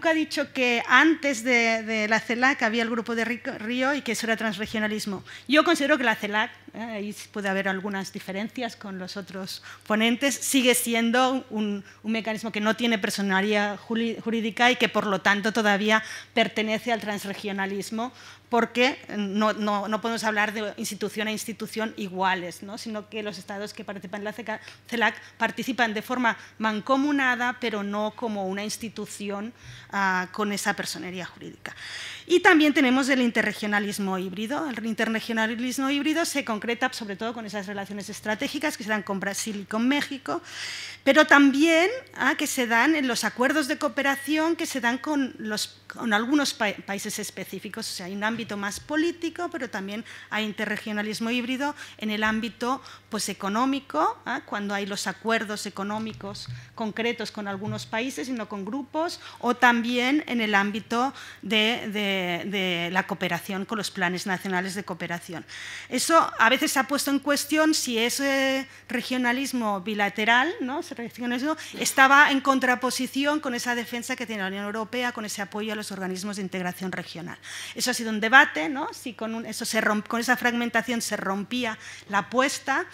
ha dicho que antes de, la CELAC había el grupo de Río y que eso era transregionalismo. Yo considero que la CELAC, eh, ahí puede haber algunas diferencias con los otros ponentes, sigue siendo un mecanismo que no tiene personalidad jurídica y que por lo tanto todavía pertenece al transregionalismo porque no, podemos hablar de institución a institución iguales, ¿no? sino que los estados que participan en la CELAC participan de forma mancomunada, pero no como una institución ah, con esa personería jurídica. Y también tenemos el interregionalismo híbrido. El interregionalismo híbrido se concreta sobre todo con esas relaciones estratégicas que se dan con Brasil y con México, pero también ah, que se dan en los acuerdos de cooperación que se dan con, los, con algunos países específicos. O sea, hay un ámbito más político, pero también hay interregionalismo híbrido en el ámbito pues, económico, ¿ah? cuando hay los acuerdos económicos concretos con algunos países y no con grupos, o también en el ámbito de, la cooperación con los planes nacionales de cooperación. Eso a veces se ha puesto en cuestión si ese regionalismo bilateral, ¿no? estaba en contraposición con esa defensa que tiene la Unión Europea, con ese apoyo a los organismos de integración regional. Eso ha sido un si con, esa fragmentación se rompía la apuesta.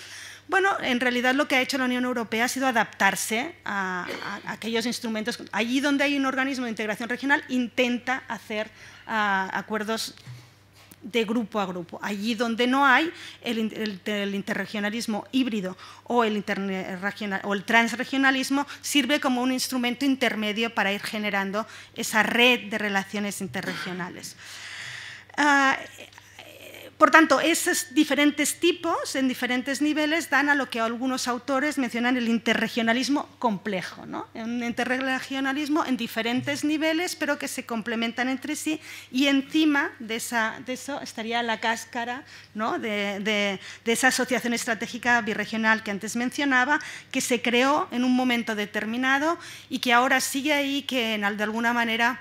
Bueno, en realidad lo que ha hecho la Unión Europea ha sido adaptarse a, aquellos instrumentos. Allí donde hay un organismo de integración regional, intenta hacer ah, acuerdos de grupo a grupo. Allí donde no hay el, interregionalismo híbrido o el transregionalismo, sirve como un instrumento intermedio para ir generando esa red de relaciones interregionales. Ah, por tanto, esos diferentes tipos en diferentes niveles dan a lo que algunos autores mencionan el interregionalismo complejo, ¿no? un interregionalismo en diferentes niveles, pero que se complementan entre sí y encima de, eso estaría la cáscara de, esa asociación estratégica birregional que antes mencionaba, que se creó en un momento determinado y que ahora sigue ahí, que de alguna manera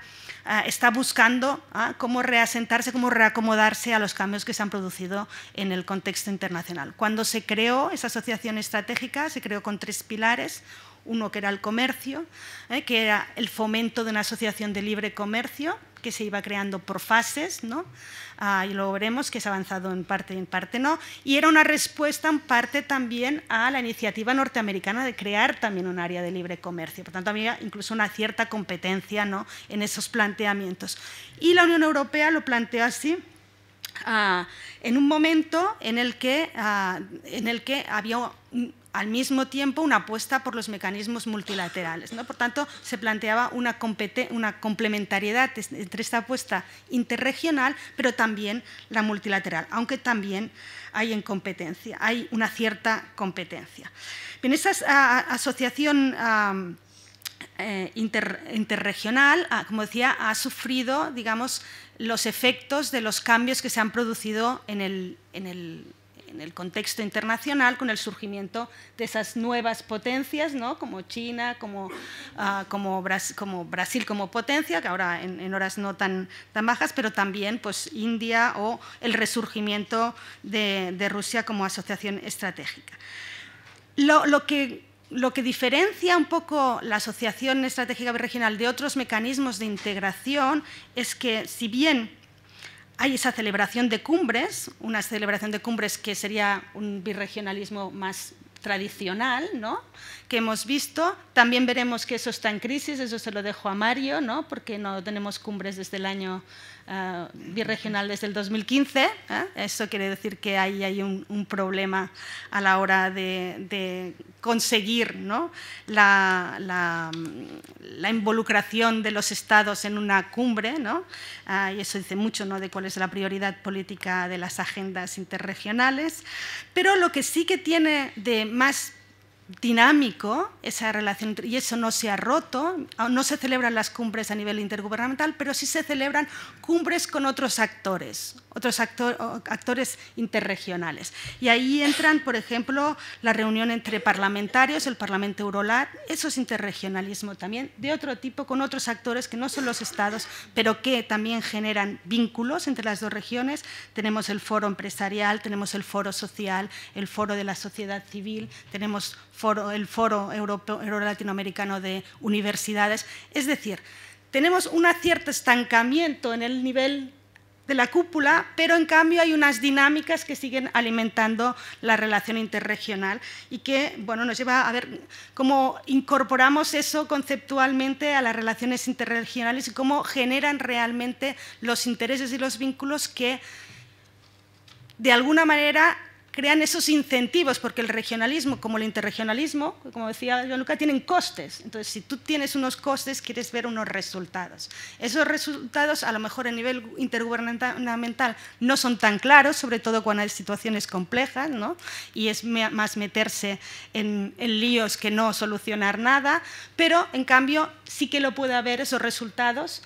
Ah, está buscando ah, cómo reasentarse, cómo reacomodarse a los cambios que se han producido en el contexto internacional. Cuando se creó esa asociación estratégica, se creó con tres pilares uno que era el comercio, ¿eh? que era el fomento de una asociación de libre comercio que se iba creando por fases, ¿no? Ah, y luego veremos que se ha avanzado en parte y en parte no, y era una respuesta en parte también a la iniciativa norteamericana de crear también un área de libre comercio, por tanto había incluso una cierta competencia ¿no? en esos planteamientos. Y la Unión Europea lo planteó así, ah, en un momento en el que, ah, en el que había al mismo tiempo una apuesta por los mecanismos multilaterales. ¿no? Por tanto, se planteaba una, complementariedad entre esta apuesta interregional, pero también la multilateral, aunque también hay en competencia, hay una cierta competencia. Bien, esa asociación eh, interregional, ah, como decía, ha sufrido, digamos, los efectos de los cambios que se han producido en el en el contexto internacional con el surgimiento de esas nuevas potencias, como China, como, ah, como, Brasil como potencia, que ahora en, horas no tan, tan bajas, pero también pues, India o el resurgimiento de, Rusia como asociación estratégica. Lo, que lo que diferencia un poco la Asociación Estratégica Regional de otros mecanismos de integración es que, si bien hay esa celebración de cumbres, una celebración de cumbres que sería un birregionalismo más tradicional, ¿no? que hemos visto. También veremos que eso está en crisis, eso se lo dejo a Mario, ¿no? porque no tenemos cumbres desde el año Ah, birregional desde el 2015. ¿eh? Eso quiere decir que ahí hay un, problema a la hora de, conseguir la, involucración de los estados en una cumbre. Ah, y eso dice mucho ¿no? de cuál es la prioridad política de las agendas interregionales. Pero lo que sí que tiene de más dinámico esa relación y eso no se ha roto. Ah, no se celebran las cumbres a nivel intergubernamental, pero sí se celebran cumbres con otros actores, otros actores interregionales. Y ahí entran, por ejemplo, la reunión entre parlamentarios, el Parlamento Eurolat, eso es interregionalismo también, de otro tipo, con otros actores que no son los estados, pero que también generan vínculos entre las dos regiones. Tenemos el foro empresarial, tenemos el foro social, el foro de la sociedad civil, tenemos foro, el Foro Euro Latinoamericano de Universidades. Es decir, tenemos un cierto estancamiento en el nivel de la cúpula, pero en cambio hay unas dinámicas que siguen alimentando la relación interregional y que bueno, nos lleva a ver cómo incorporamos eso conceptualmente a las relaciones interregionales y cómo generan realmente los intereses y los vínculos que de alguna manera crean esos incentivos, porque el regionalismo como el interregionalismo, como decía Gianluca, tienen costes. Entonces, si tú tienes unos costes, quieres ver unos resultados. Esos resultados, a lo mejor a nivel intergubernamental, no son tan claros, sobre todo cuando hay situaciones complejas, y es más meterse en, líos que no solucionar nada, pero en cambio sí que lo puede haber esos resultados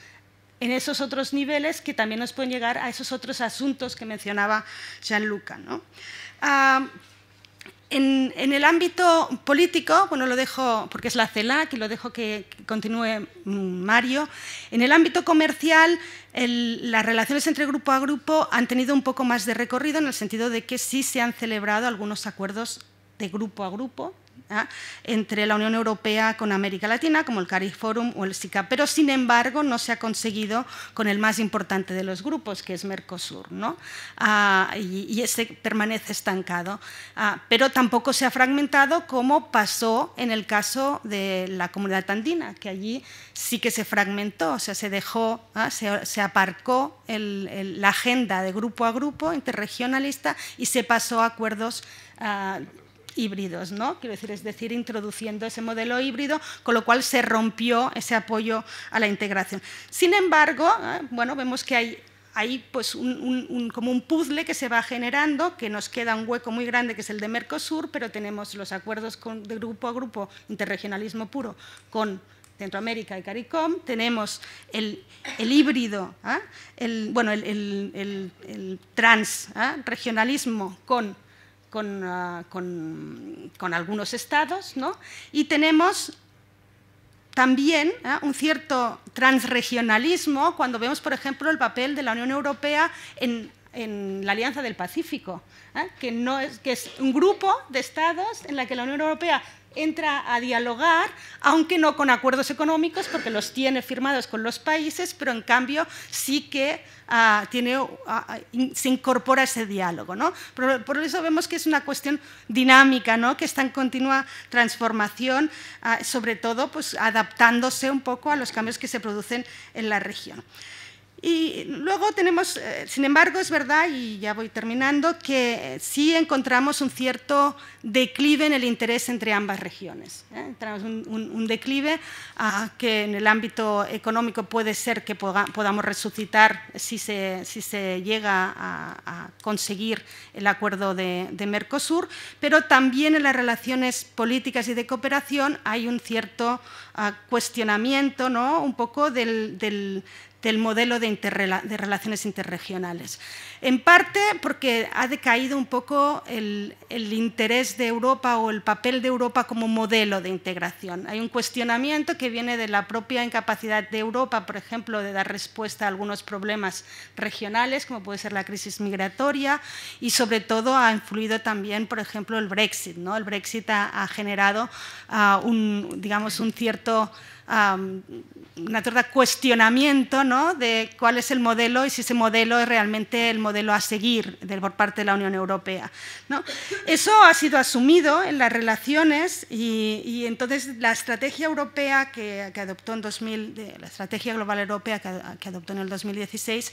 en esos otros niveles que también nos pueden llegar a esos otros asuntos que mencionaba Gianluca. ¿no? Ah, en, el ámbito político, bueno, lo dejo porque es la CELAC y lo dejo que, continúe Mario. En el ámbito comercial, las relaciones entre grupo a grupo han tenido un poco más de recorrido en el sentido de que sí se han celebrado algunos acuerdos de grupo a grupo, ¿ah? entre la Unión Europea con América Latina, como el CARIFORUM o el SICA. Pero, sin embargo, no se ha conseguido con el más importante de los grupos, que es Mercosur, ¿no? Ah, y, ese permanece estancado. Ah, pero tampoco se ha fragmentado como pasó en el caso de la comunidad andina, que allí sí que se fragmentó, o sea, se dejó, se, aparcó la agenda de grupo a grupo interregionalista y se pasó a acuerdos híbridos, ¿no? Quiero decir, es decir, introduciendo ese modelo híbrido, con lo cual se rompió ese apoyo a la integración. Sin embargo, eh, bueno, vemos que hay hay pues como un puzzle que se va generando, que nos queda un hueco muy grande que es el de Mercosur, pero tenemos los acuerdos de grupo a grupo, interregionalismo puro, con Centroamérica y CARICOM, tenemos el, híbrido, ¿ah? el, bueno, el, transregionalismo con Ah, con, algunos estados, ¿no? y tenemos también ¿eh? un cierto transregionalismo cuando vemos, por ejemplo, el papel de la Unión Europea en, la Alianza del Pacífico, ¿eh? que, no es, que es un grupo de estados en la que la Unión Europea entra a dialogar, aunque no con acuerdos económicos, porque los tiene firmados con los países, pero en cambio sí que ah, tiene, ah, ah, se incorpora ese diálogo. ¿no? Por, eso vemos que es una cuestión dinámica, ¿no? que está en continua transformación, sobre todo pues, adaptándose un poco a los cambios que se producen en la región. Y luego tenemos, eh, sin embargo, es verdad, y ya voy terminando, que eh, sí encontramos un cierto declive en el interés entre ambas regiones. ¿eh? un, declive ah, que en el ámbito económico puede ser que podamos resucitar si se, si se llega a, conseguir el acuerdo de, Mercosur, pero también en las relaciones políticas y de cooperación hay un cierto ah, cuestionamiento, ¿no? un poco del, del modelo de, relaciones interregionales. En parte porque ha decaído un poco el, interés de Europa o el papel de Europa como modelo de integración. Hay un cuestionamiento que viene de la propia incapacidad de Europa, por ejemplo, de dar respuesta a algunos problemas regionales, como puede ser la crisis migratoria, y sobre todo ha influido también, por ejemplo, el Brexit. ¿no? El Brexit ha, generado ah, un, digamos, un cierto una de cuestionamiento ¿no? de cuál es el modelo y si ese modelo es realmente el modelo a seguir por parte de la Unión Europea. ¿no? Eso ha sido asumido en las relaciones y, entonces la estrategia europea que, adoptó en 2000, de, la estrategia global europea que, adoptó en el 2016,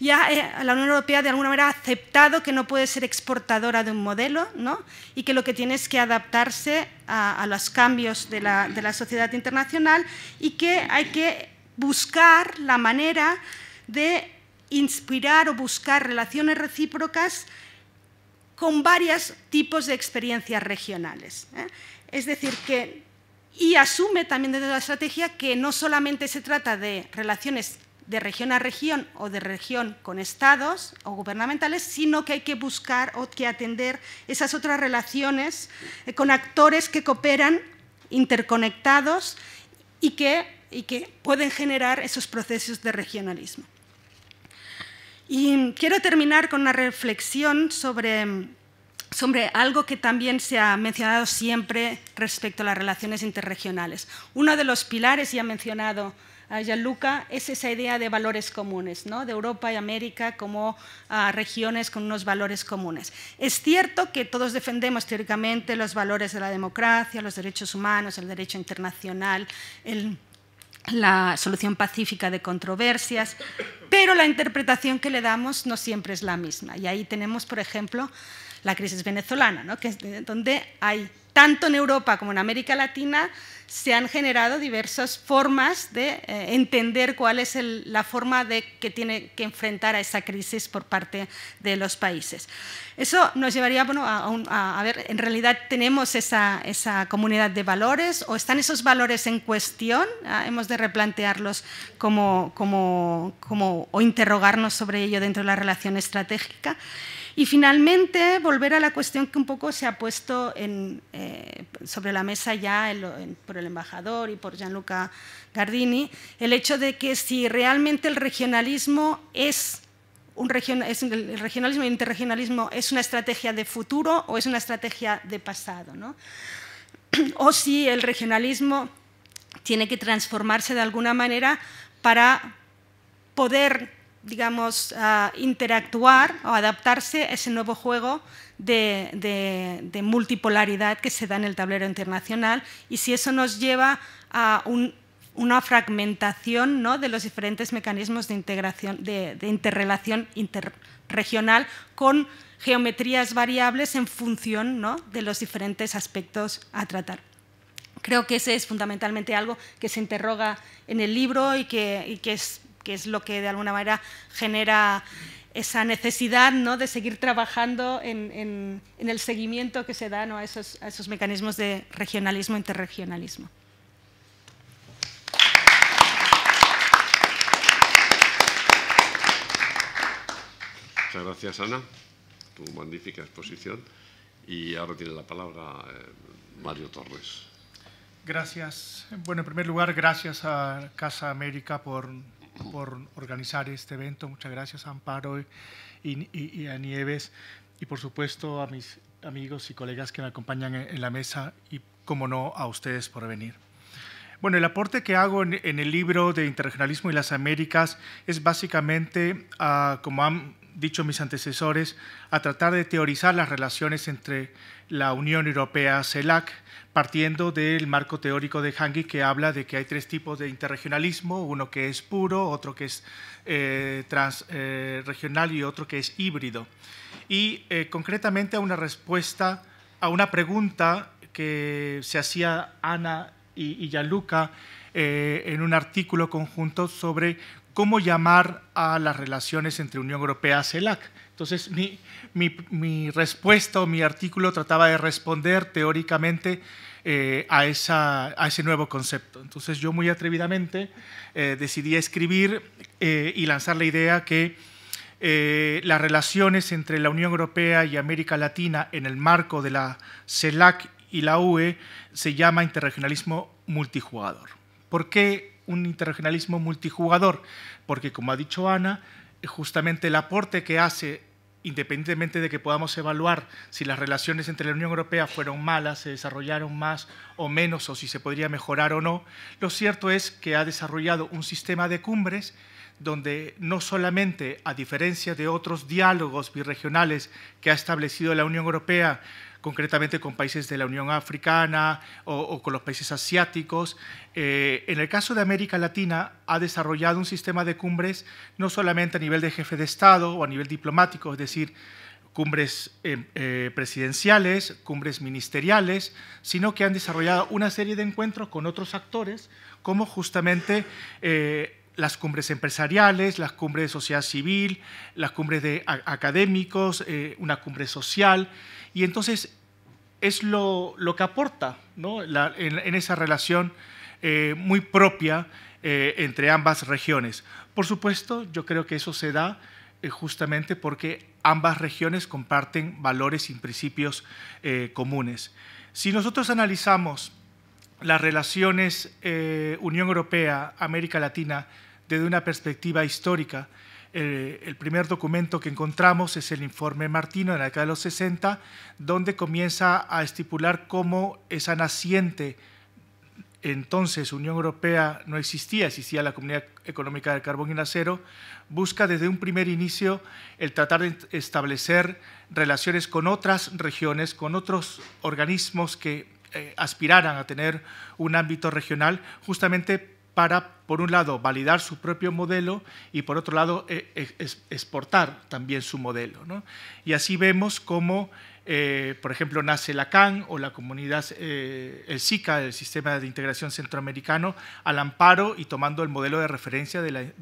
ya eh, la Unión Europea de alguna manera ha aceptado que no puede ser exportadora de un modelo ¿no? y que lo que tiene es que adaptarse a, los cambios de la sociedad internacional y que hay que buscar la manera de inspirar o buscar relaciones recíprocas con varios tipos de experiencias regionales. ¿eh? Es decir, que, y asume también desde la estrategia que no solamente se trata de relaciones de región a región o de región con estados o gubernamentales, sino que hay que buscar o que atender esas otras relaciones eh, con actores que cooperan interconectados y que y que pueden generar esos procesos de regionalismo. Y quiero terminar con una reflexión sobre, algo que también se ha mencionado siempre respecto a las relaciones interregionales. Uno de los pilares, ha mencionado a Gianluca, es esa idea de valores comunes, ¿no? de Europa y América como ah, regiones con unos valores comunes. Es cierto que todos defendemos teóricamente los valores de la democracia, los derechos humanos, el derecho internacional, el la solución pacífica de controversias, pero la interpretación que le damos no siempre es la misma. Y ahí tenemos, por ejemplo, la crisis venezolana, ¿no? que es donde hay tanto en Europa como en América Latina se han generado diversas formas de eh, entender cuál es la forma de que tiene que enfrentar a esa crisis por parte de los países. Eso nos llevaría bueno, a, ver, en realidad tenemos esa, comunidad de valores o están esos valores en cuestión, ah, hemos de replantearlos como, como, como, o interrogarnos sobre ello dentro de la relación estratégica. Y finalmente, volver a la cuestión que un poco se ha puesto eh, sobre la mesa ya por el embajador y por Gianluca Gardini, el hecho de que si realmente el regionalismo es... Un es el regionalismo y interregionalismo es una estrategia de futuro o es una estrategia de pasado. O si el regionalismo tiene que transformarse de alguna manera para poder digamos, ah, interactuar o adaptarse a ese nuevo juego de, multipolaridad que se da en el tablero internacional y si eso nos lleva a una fragmentación ¿no? de los diferentes mecanismos de, integración, de, interrelación interregional con geometrías variables en función ¿no? de los diferentes aspectos a tratar. Creo que ese es fundamentalmente algo que se interroga en el libro y que, y que es que es lo que de alguna manera genera esa necesidad de seguir trabajando en, el seguimiento que se da a, esos, mecanismos de regionalismo, e interregionalismo. Muchas gracias, Ana, tu magnífica exposición. Y ahora tiene la palabra eh, Mario Torres. Gracias. Bueno, en primer lugar, gracias a Casa América por por organizar este evento. Muchas gracias a Amparo y, a Nieves y por supuesto a mis amigos y colegas que me acompañan en, la mesa y, como no, a ustedes por venir. Bueno, el aporte que hago en, el libro de Interregionalismo y las Américas es básicamente, ah, como han dicho mis antecesores, a tratar de teorizar las relaciones entre la Unión Europea, CELAC, partiendo del marco teórico de Hangi que habla de que hay tres tipos de interregionalismo, uno que es puro, otro que es eh, transregional eh, y otro que es híbrido. Y eh, concretamente a una respuesta a una pregunta que se hacía Ana y, y Gianluca en un artículo conjunto sobre cómo llamar a las relaciones entre Unión Europea-CELAC. Entonces, mi, mi, respuesta o mi artículo trataba de responder teóricamente eh, a, a, ese nuevo concepto. Entonces, yo muy atrevidamente eh, decidí escribir eh, y lanzar la idea que las relaciones entre la Unión Europea y América Latina en el marco de la CELAC y la UE se llama interregionalismo multijugador. ¿Por qué un interregionalismo multijugador, porque como ha dicho Ana, justamente el aporte que hace independientemente de que podamos evaluar si las relaciones entre la Unión Europea fueron malas, se desarrollaron más o menos, o si se podría mejorar o no, lo cierto es que ha desarrollado un sistema de cumbres donde no solamente, a diferencia de otros diálogos biregionales que ha establecido la Unión Europea, concretamente con países de la Unión Africana o, con los países asiáticos. Eh, en el caso de América Latina, ha desarrollado un sistema de cumbres no solamente a nivel de jefe de Estado o a nivel diplomático, es decir, cumbres eh, eh, presidenciales, cumbres ministeriales, sino que han desarrollado una serie de encuentros con otros actores, como justamente las cumbres empresariales, las cumbres de sociedad civil, las cumbres de académicos, eh, una cumbre social. Y entonces es lo, que aporta en, esa relación eh, muy propia eh, entre ambas regiones. Por supuesto, yo creo que eso se da justamente porque ambas regiones comparten valores y principios comunes. Si nosotros analizamos las relaciones eh, Unión Europea-América Latina desde una perspectiva histórica. Eh, el primer documento que encontramos es el informe Martino en la década de los 60, donde comienza a estipular cómo esa naciente entonces Unión Europea no existía, existía la Comunidad Económica del Carbón y el Acero, busca desde un primer inicio el tratar de establecer relaciones con otras regiones, con otros organismos que eh, aspiraran a tener un ámbito regional justamente para, por un lado, validar su propio modelo y, por otro lado, e, e, exportar también su modelo. Y así vemos cómo eh, por ejemplo, nace la CAN o la comunidad, eh, el SICA, el Sistema de Integración Centroamericano, al amparo y tomando el modelo de referencia de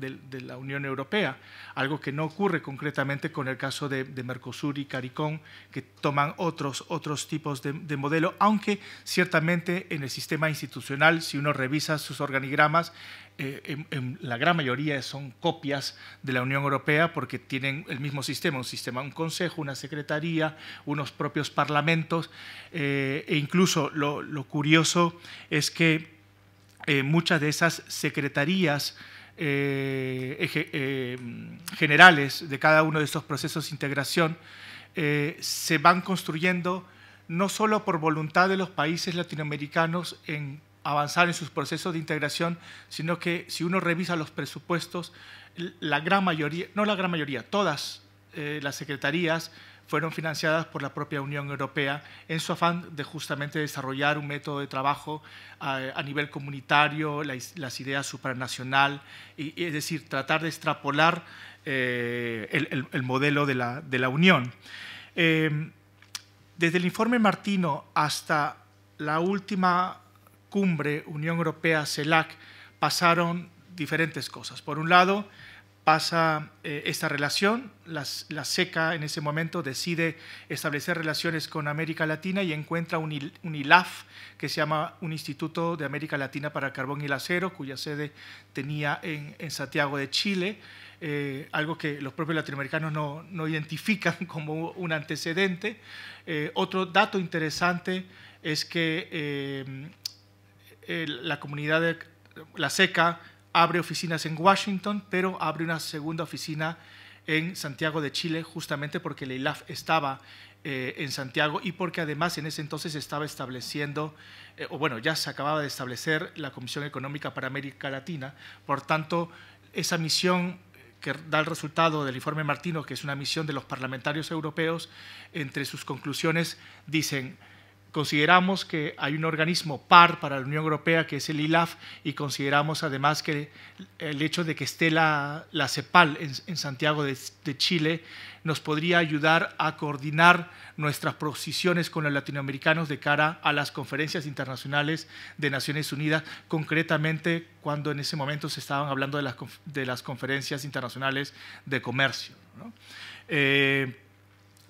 la, Unión Europea, algo que no ocurre concretamente con el caso de, Mercosur y CARICOM, que toman otros, otros tipos de, modelo, aunque ciertamente en el sistema institucional, si uno revisa sus organigramas, eh, en, la gran mayoría son copias de la Unión Europea porque tienen el mismo sistema, un sistema, un consejo, una secretaría, unos propios parlamentos, eh, e incluso lo, curioso es que eh, muchas de esas secretarías generales de cada uno de estos procesos de integración se van construyendo no solo por voluntad de los países latinoamericanos en avanzar en sus procesos de integración, sino que si uno revisa los presupuestos, la gran mayoría, no la gran mayoría, todas eh, las secretarías fueron financiadas por la propia Unión Europea en su afán de justamente desarrollar un método de trabajo a, nivel comunitario, las ideas supranacional, y, es decir, tratar de extrapolar eh, el, modelo de la, Unión. Eh, desde el informe Martino hasta la última cumbre Unión Europea-CELAC pasaron diferentes cosas. Por un lado, pasa eh, esta relación, la SECA en ese momento decide establecer relaciones con América Latina y encuentra un, ILAF que se llama un Instituto de América Latina para el Carbón y el Acero, cuya sede tenía en, Santiago de Chile, eh, algo que los propios latinoamericanos no, identifican como un antecedente. Eh, otro dato interesante es que eh, la comunidad de La Seca abre oficinas en Washington, pero abre una segunda oficina en Santiago de Chile, justamente porque el ILAF estaba eh, en Santiago y porque además en ese entonces estaba estableciendo, eh, o bueno, ya se acababa de establecer la Comisión Económica para América Latina. Por tanto, esa misión que da el resultado del informe Martino, que es una misión de los parlamentarios europeos, entre sus conclusiones dicen, Consideramos que hay un organismo par para la Unión Europea que es el ILAF y consideramos además que el hecho de que esté la, CEPAL en, Santiago de, Chile nos podría ayudar a coordinar nuestras posiciones con los latinoamericanos de cara a las conferencias internacionales de Naciones Unidas, concretamente cuando en ese momento se estaban hablando de las, de las conferencias internacionales de comercio. Eh,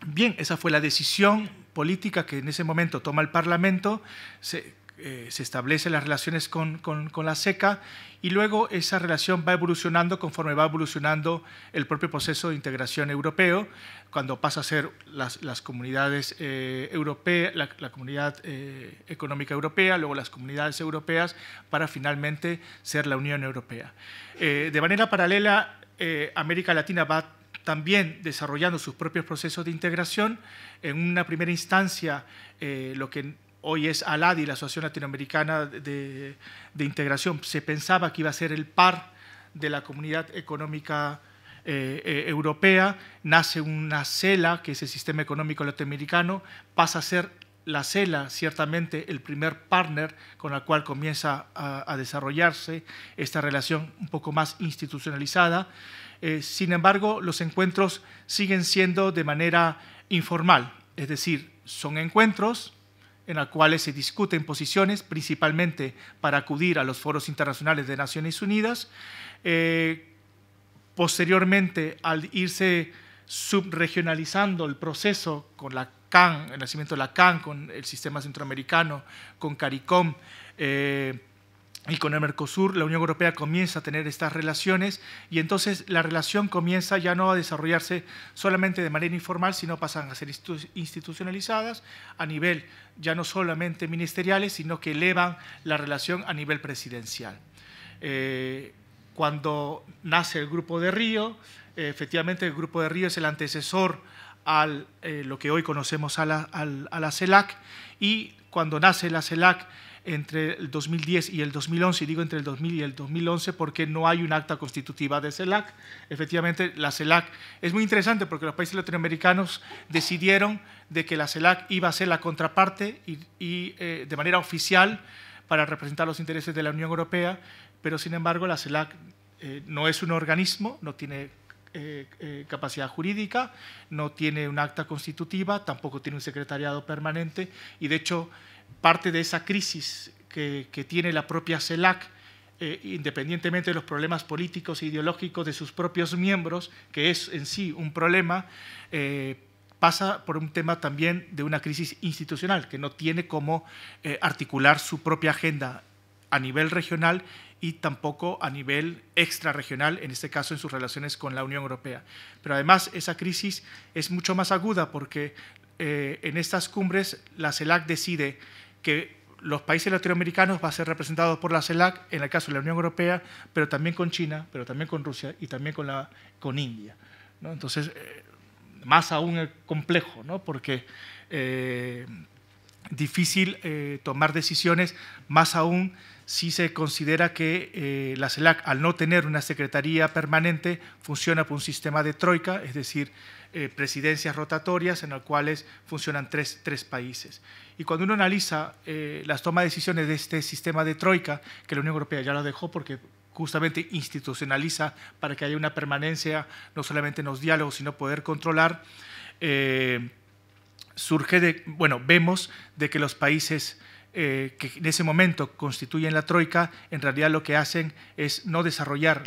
bien, esa fue la decisión política que en ese momento toma el Parlamento, se, eh, se establecen las relaciones con, la SECA y luego esa relación va evolucionando conforme va evolucionando el propio proceso de integración europeo, cuando pasa a ser las, las comunidades eh, europeas, la, comunidad eh, económica europea, luego las comunidades europeas, para finalmente ser la Unión Europea. de manera paralela, América Latina va también desarrollando sus propios procesos de integración. En una primera instancia, eh, lo que hoy es ALADI, la Asociación Latinoamericana de, Integración, se pensaba que iba a ser el par de la Comunidad Económica eh, eh, Europea, nace una CELA, que es el Sistema Económico Latinoamericano, pasa a ser la CELA, ciertamente, el primer partner con el cual comienza a desarrollarse esta relación un poco más institucionalizada. Eh, sin embargo, los encuentros siguen siendo de manera informal, es decir, son encuentros en los cuales se discuten posiciones, principalmente para acudir a los foros internacionales de Naciones Unidas. Eh, posteriormente, al irse subregionalizando el proceso con la CAN, el nacimiento de la CAN, con el sistema centroamericano, con CARICOM, eh, y con el Mercosur la Unión Europea comienza a tener estas relaciones y entonces la relación comienza ya no a desarrollarse solamente de manera informal, sino pasan a ser institucionalizadas a nivel ya no solamente ministeriales, sino que elevan la relación a nivel presidencial. Eh, cuando nace el Grupo de Río, efectivamente el Grupo de Río es el antecesor a eh, lo que hoy conocemos a la CELAC y cuando nace la CELAC entre el 2010 y el 2011, y digo entre el 2000 y el 2011 porque no hay un acta constitutiva de CELAC. Efectivamente, la CELAC es muy interesante porque los países latinoamericanos decidieron de que la CELAC iba a ser la contraparte y, eh, de manera oficial para representar los intereses de la Unión Europea, pero sin embargo la CELAC eh, no es un organismo, no tiene eh, capacidad jurídica, no tiene un acta constitutiva, tampoco tiene un secretariado permanente y de hecho parte de esa crisis que, tiene la propia CELAC, eh, independientemente de los problemas políticos e ideológicos de sus propios miembros, que es en sí un problema, eh, pasa por un tema también de una crisis institucional, que no tiene cómo eh, articular su propia agenda a nivel regional y tampoco a nivel extrarregional, en este caso en sus relaciones con la Unión Europea. Pero además esa crisis es mucho más aguda porque eh, en estas cumbres la CELAC decide que los países latinoamericanos van a ser representados por la CELAC, en el caso de la Unión Europea, pero también con China, pero también con Rusia y también con, la, con India. Entonces, eh, más aún el complejo, ¿no? porque eh, difícil eh, tomar decisiones, más aún si se considera que la CELAC, al no tener una secretaría permanente, funciona por un sistema de troika, es decir, eh, presidencias rotatorias en las cuales funcionan tres, países. Y cuando uno analiza eh, las tomas de decisiones de este sistema de troika, que la Unión Europea ya lo dejó porque justamente institucionaliza para que haya una permanencia no solamente en los diálogos, sino poder controlar, eh, surge de, bueno, vemos de que los países eh, que en ese momento constituyen la Troika, en realidad lo que hacen es no desarrollar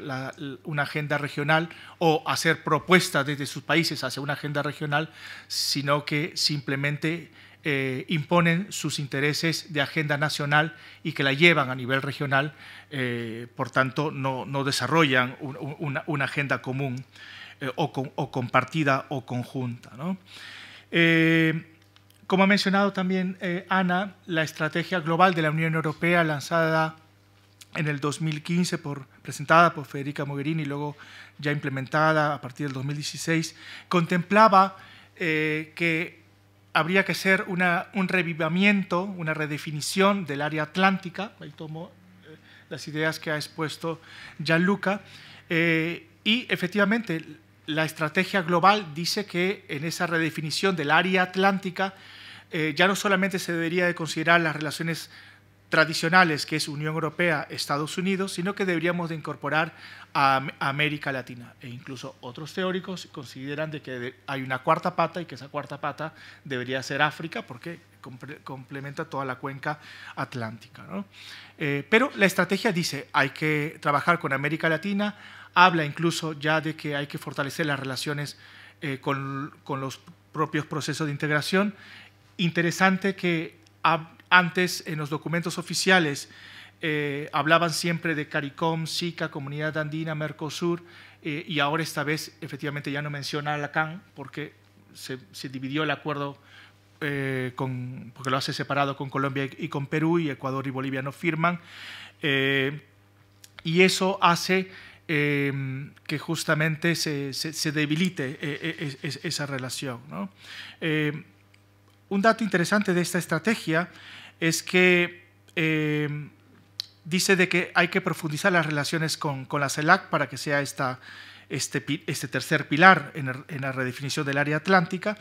una agenda regional o hacer propuestas desde sus países hacia una agenda regional, sino que simplemente eh, imponen sus intereses de agenda nacional y que la llevan a nivel regional, eh, por tanto no, desarrollan una, agenda común o, o, compartida o conjunta. ¿no? Como ha mencionado también eh, Ana, la estrategia global de la Unión Europea lanzada en el 2015, por, presentada por Federica Mogherini y luego ya implementada a partir del 2016, contemplaba eh, que habría que hacer un revivamiento, una redefinición del área atlántica, ahí tomo eh, las ideas que ha expuesto Gianluca, y efectivamente la estrategia global dice que en esa redefinición del área atlántica eh, ya no solamente se debería de considerar las relaciones tradicionales, que es Unión Europea, Estados Unidos, sino que deberíamos de incorporar a América Latina. E incluso otros teóricos consideran de que hay una cuarta pata y que esa cuarta pata debería ser África porque complementa toda la cuenca atlántica. Eh, pero la estrategia dice, hay que trabajar con América Latina, habla incluso ya de que hay que fortalecer las relaciones eh, con, con los propios procesos de integración Interesante que antes en los documentos oficiales eh, hablaban siempre de CARICOM, SICA, Comunidad Andina, Mercosur, eh, y ahora esta vez efectivamente ya no menciona a la CAN porque se, dividió el acuerdo eh, con, porque lo hace separado con Colombia y, con Perú, y Ecuador y Bolivia no firman. y eso hace que justamente se, debilite e, e, esa relación. ¿no? un dato interesante de esta estrategia es que eh, dice de que hay que profundizar las relaciones con, la CELAC para que sea esta, este, este, tercer pilar en, la redefinición del área atlántica.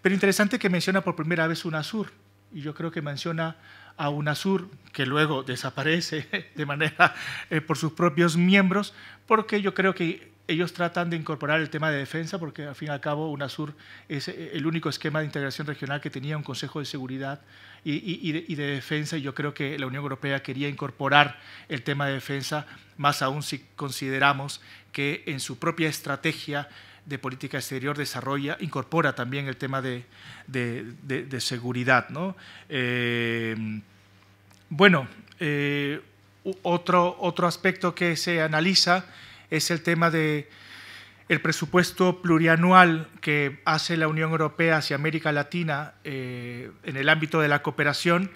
Pero interesante que menciona por primera vez UNASUR, y yo creo que menciona a UNASUR, que luego desaparece de manera eh, por sus propios miembros, porque yo creo que ellos tratan de incorporar el tema de defensa, porque al fin y al cabo UNASUR es eh, el único esquema de integración regional que tenía un Consejo de Seguridad y, de, Defensa, y yo creo que la Unión Europea quería incorporar el tema de defensa, más aún si consideramos que en su propia estrategia de política exterior desarrolla, incorpora también el tema de, seguridad. ¿no? Eh, bueno, eh, otro, otro aspecto que se analiza es el tema de el presupuesto plurianual que hace la Unión Europea hacia América Latina eh, en el ámbito de la cooperación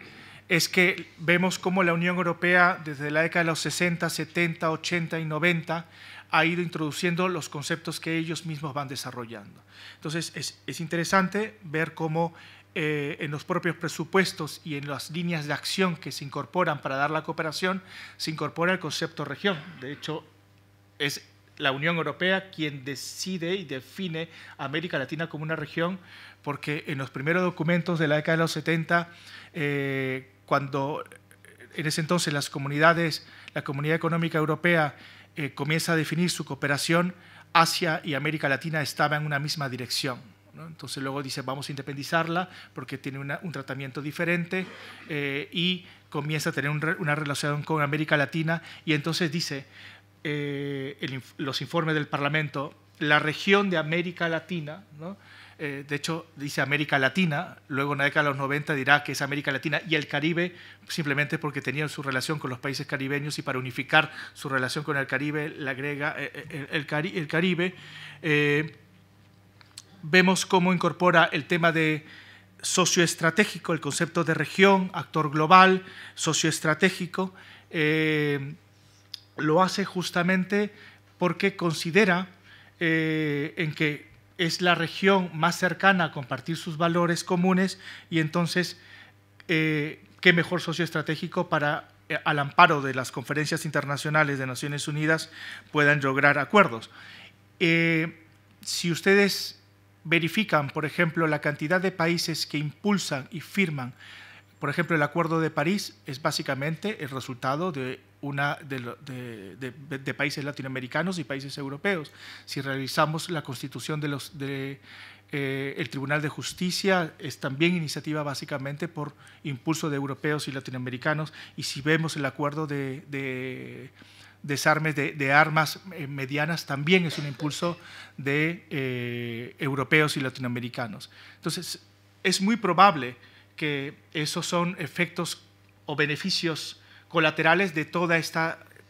es que vemos cómo la Unión Europea desde la década de los 60, 70, 80 y 90 ha ido introduciendo los conceptos que ellos mismos van desarrollando. Entonces es, interesante ver cómo eh, en los propios presupuestos y en las líneas de acción que se incorporan para dar la cooperación, se incorpora el concepto región. De hecho, es la Unión Europea quien decide y define América Latina como una región, porque en los primeros documentos de la década de los 70, eh, cuando eh, en ese entonces las comunidades, la Comunidad Económica Europea eh, comienza a definir su cooperación, Asia y América Latina estaban en una misma dirección. Entonces luego dice, vamos a independizarla porque tiene un tratamiento diferente y comienza a tener una relación con América Latina y entonces dice, eh, los informes del Parlamento, la región de América Latina, eh, de hecho dice América Latina, luego en la década de los 90 dirá que es América Latina y el Caribe, simplemente porque tenían su relación con los países caribeños y para unificar su relación con el Caribe, la agrega eh, el, Caribe. vemos cómo incorpora el tema de socioestratégico, el concepto de región, actor global, socioestratégico. estratégico lo hace justamente porque considera eh, en que es la región más cercana a compartir sus valores comunes y entonces eh, qué mejor socio estratégico para eh, al amparo de las conferencias internacionales de Naciones Unidas puedan lograr acuerdos. si ustedes verifican, por ejemplo, la cantidad de países que impulsan y firman, por ejemplo, el Acuerdo de París es básicamente el resultado de de, países latinoamericanos y países europeos. Si realizamos la constitución del eh, Tribunal de Justicia, es también iniciativa básicamente por impulso de europeos y latinoamericanos, y si vemos el acuerdo de, desarmes de, armas eh, medianas, también es un impulso de eh, europeos y latinoamericanos. Entonces, es muy probable que esos son efectos o beneficios colaterales de todo este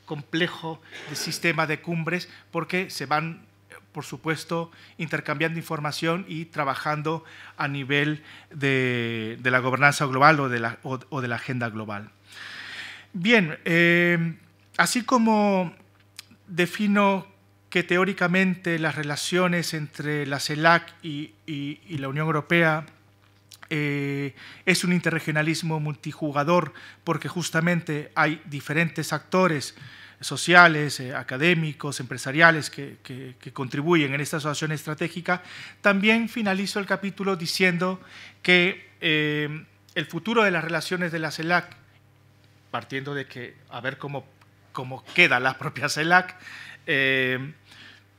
complejo sistema de cumbres, porque se van, por supuesto, intercambiando información y trabajando a nivel de, la gobernanza global o de la, de la agenda global. Bien, eh, así como defino que teóricamente las relaciones entre la CELAC y la Unión Europea eh, es un interregionalismo multijugador porque justamente hay diferentes actores sociales, eh, académicos, empresariales que, contribuyen en esta asociación estratégica. También finalizo el capítulo diciendo que eh, el futuro de las relaciones de la CELAC, partiendo de que a ver cómo, cómo queda la propia CELAC,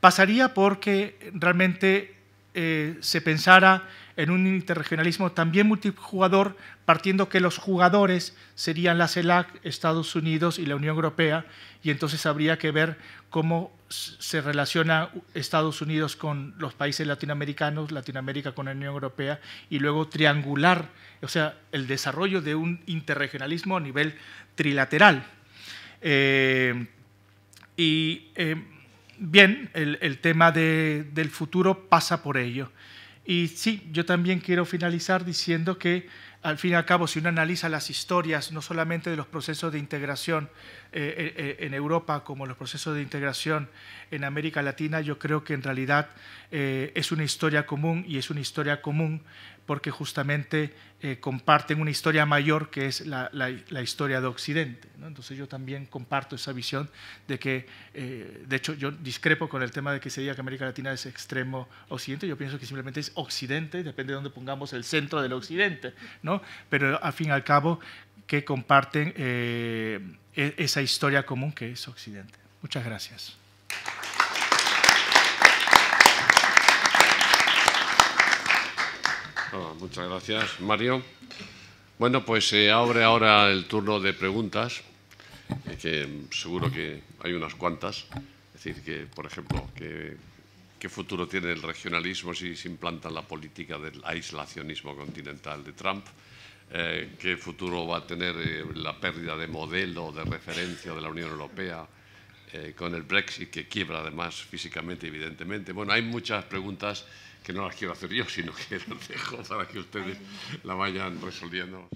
pasaría porque realmente eh, se pensara en un interregionalismo también multijugador, partiendo que los jugadores serían la CELAC, Estados Unidos y la Unión Europea, y entonces habría que ver cómo se relaciona Estados Unidos con los países latinoamericanos, Latinoamérica con la Unión Europea, y luego triangular, o sea, el desarrollo de un interregionalismo a nivel trilateral. Eh, y eh, bien, el, tema del futuro pasa por ello. Y sí, yo también quiero finalizar diciendo que al fin y al cabo, si uno analiza las historias, no solamente de los procesos de integración eh, eh, eh, en Europa, como los procesos de integración en América Latina, yo creo que en realidad es una historia común y es una historia común porque justamente eh, comparten una historia mayor que es la, historia de Occidente. Entonces yo también comparto esa visión de que, eh, de hecho yo discrepo con el tema de que se diga que América Latina es extremo occidente, yo pienso que simplemente es occidente, depende de dónde pongamos el centro del occidente, ¿no? pero al fin y al cabo que comparten eh, e, esa historia común que es occidente. Muchas gracias. Oh, muchas gracias, Mario. Bueno, pues se eh, abre ahora el turno de preguntas, eh, que seguro que hay unas cuantas. Es decir, que, por ejemplo, ¿qué futuro tiene el regionalismo si se implanta la política del aislacionismo continental de Trump? Eh, ¿Qué futuro va a tener la pérdida de modelo, de referencia de la Unión Europea? con el Brexit, que quiebra además físicamente, evidentemente. Bueno, hay muchas preguntas que no las quiero hacer yo, sino que las dejo para que ustedes la vayan resolviendo.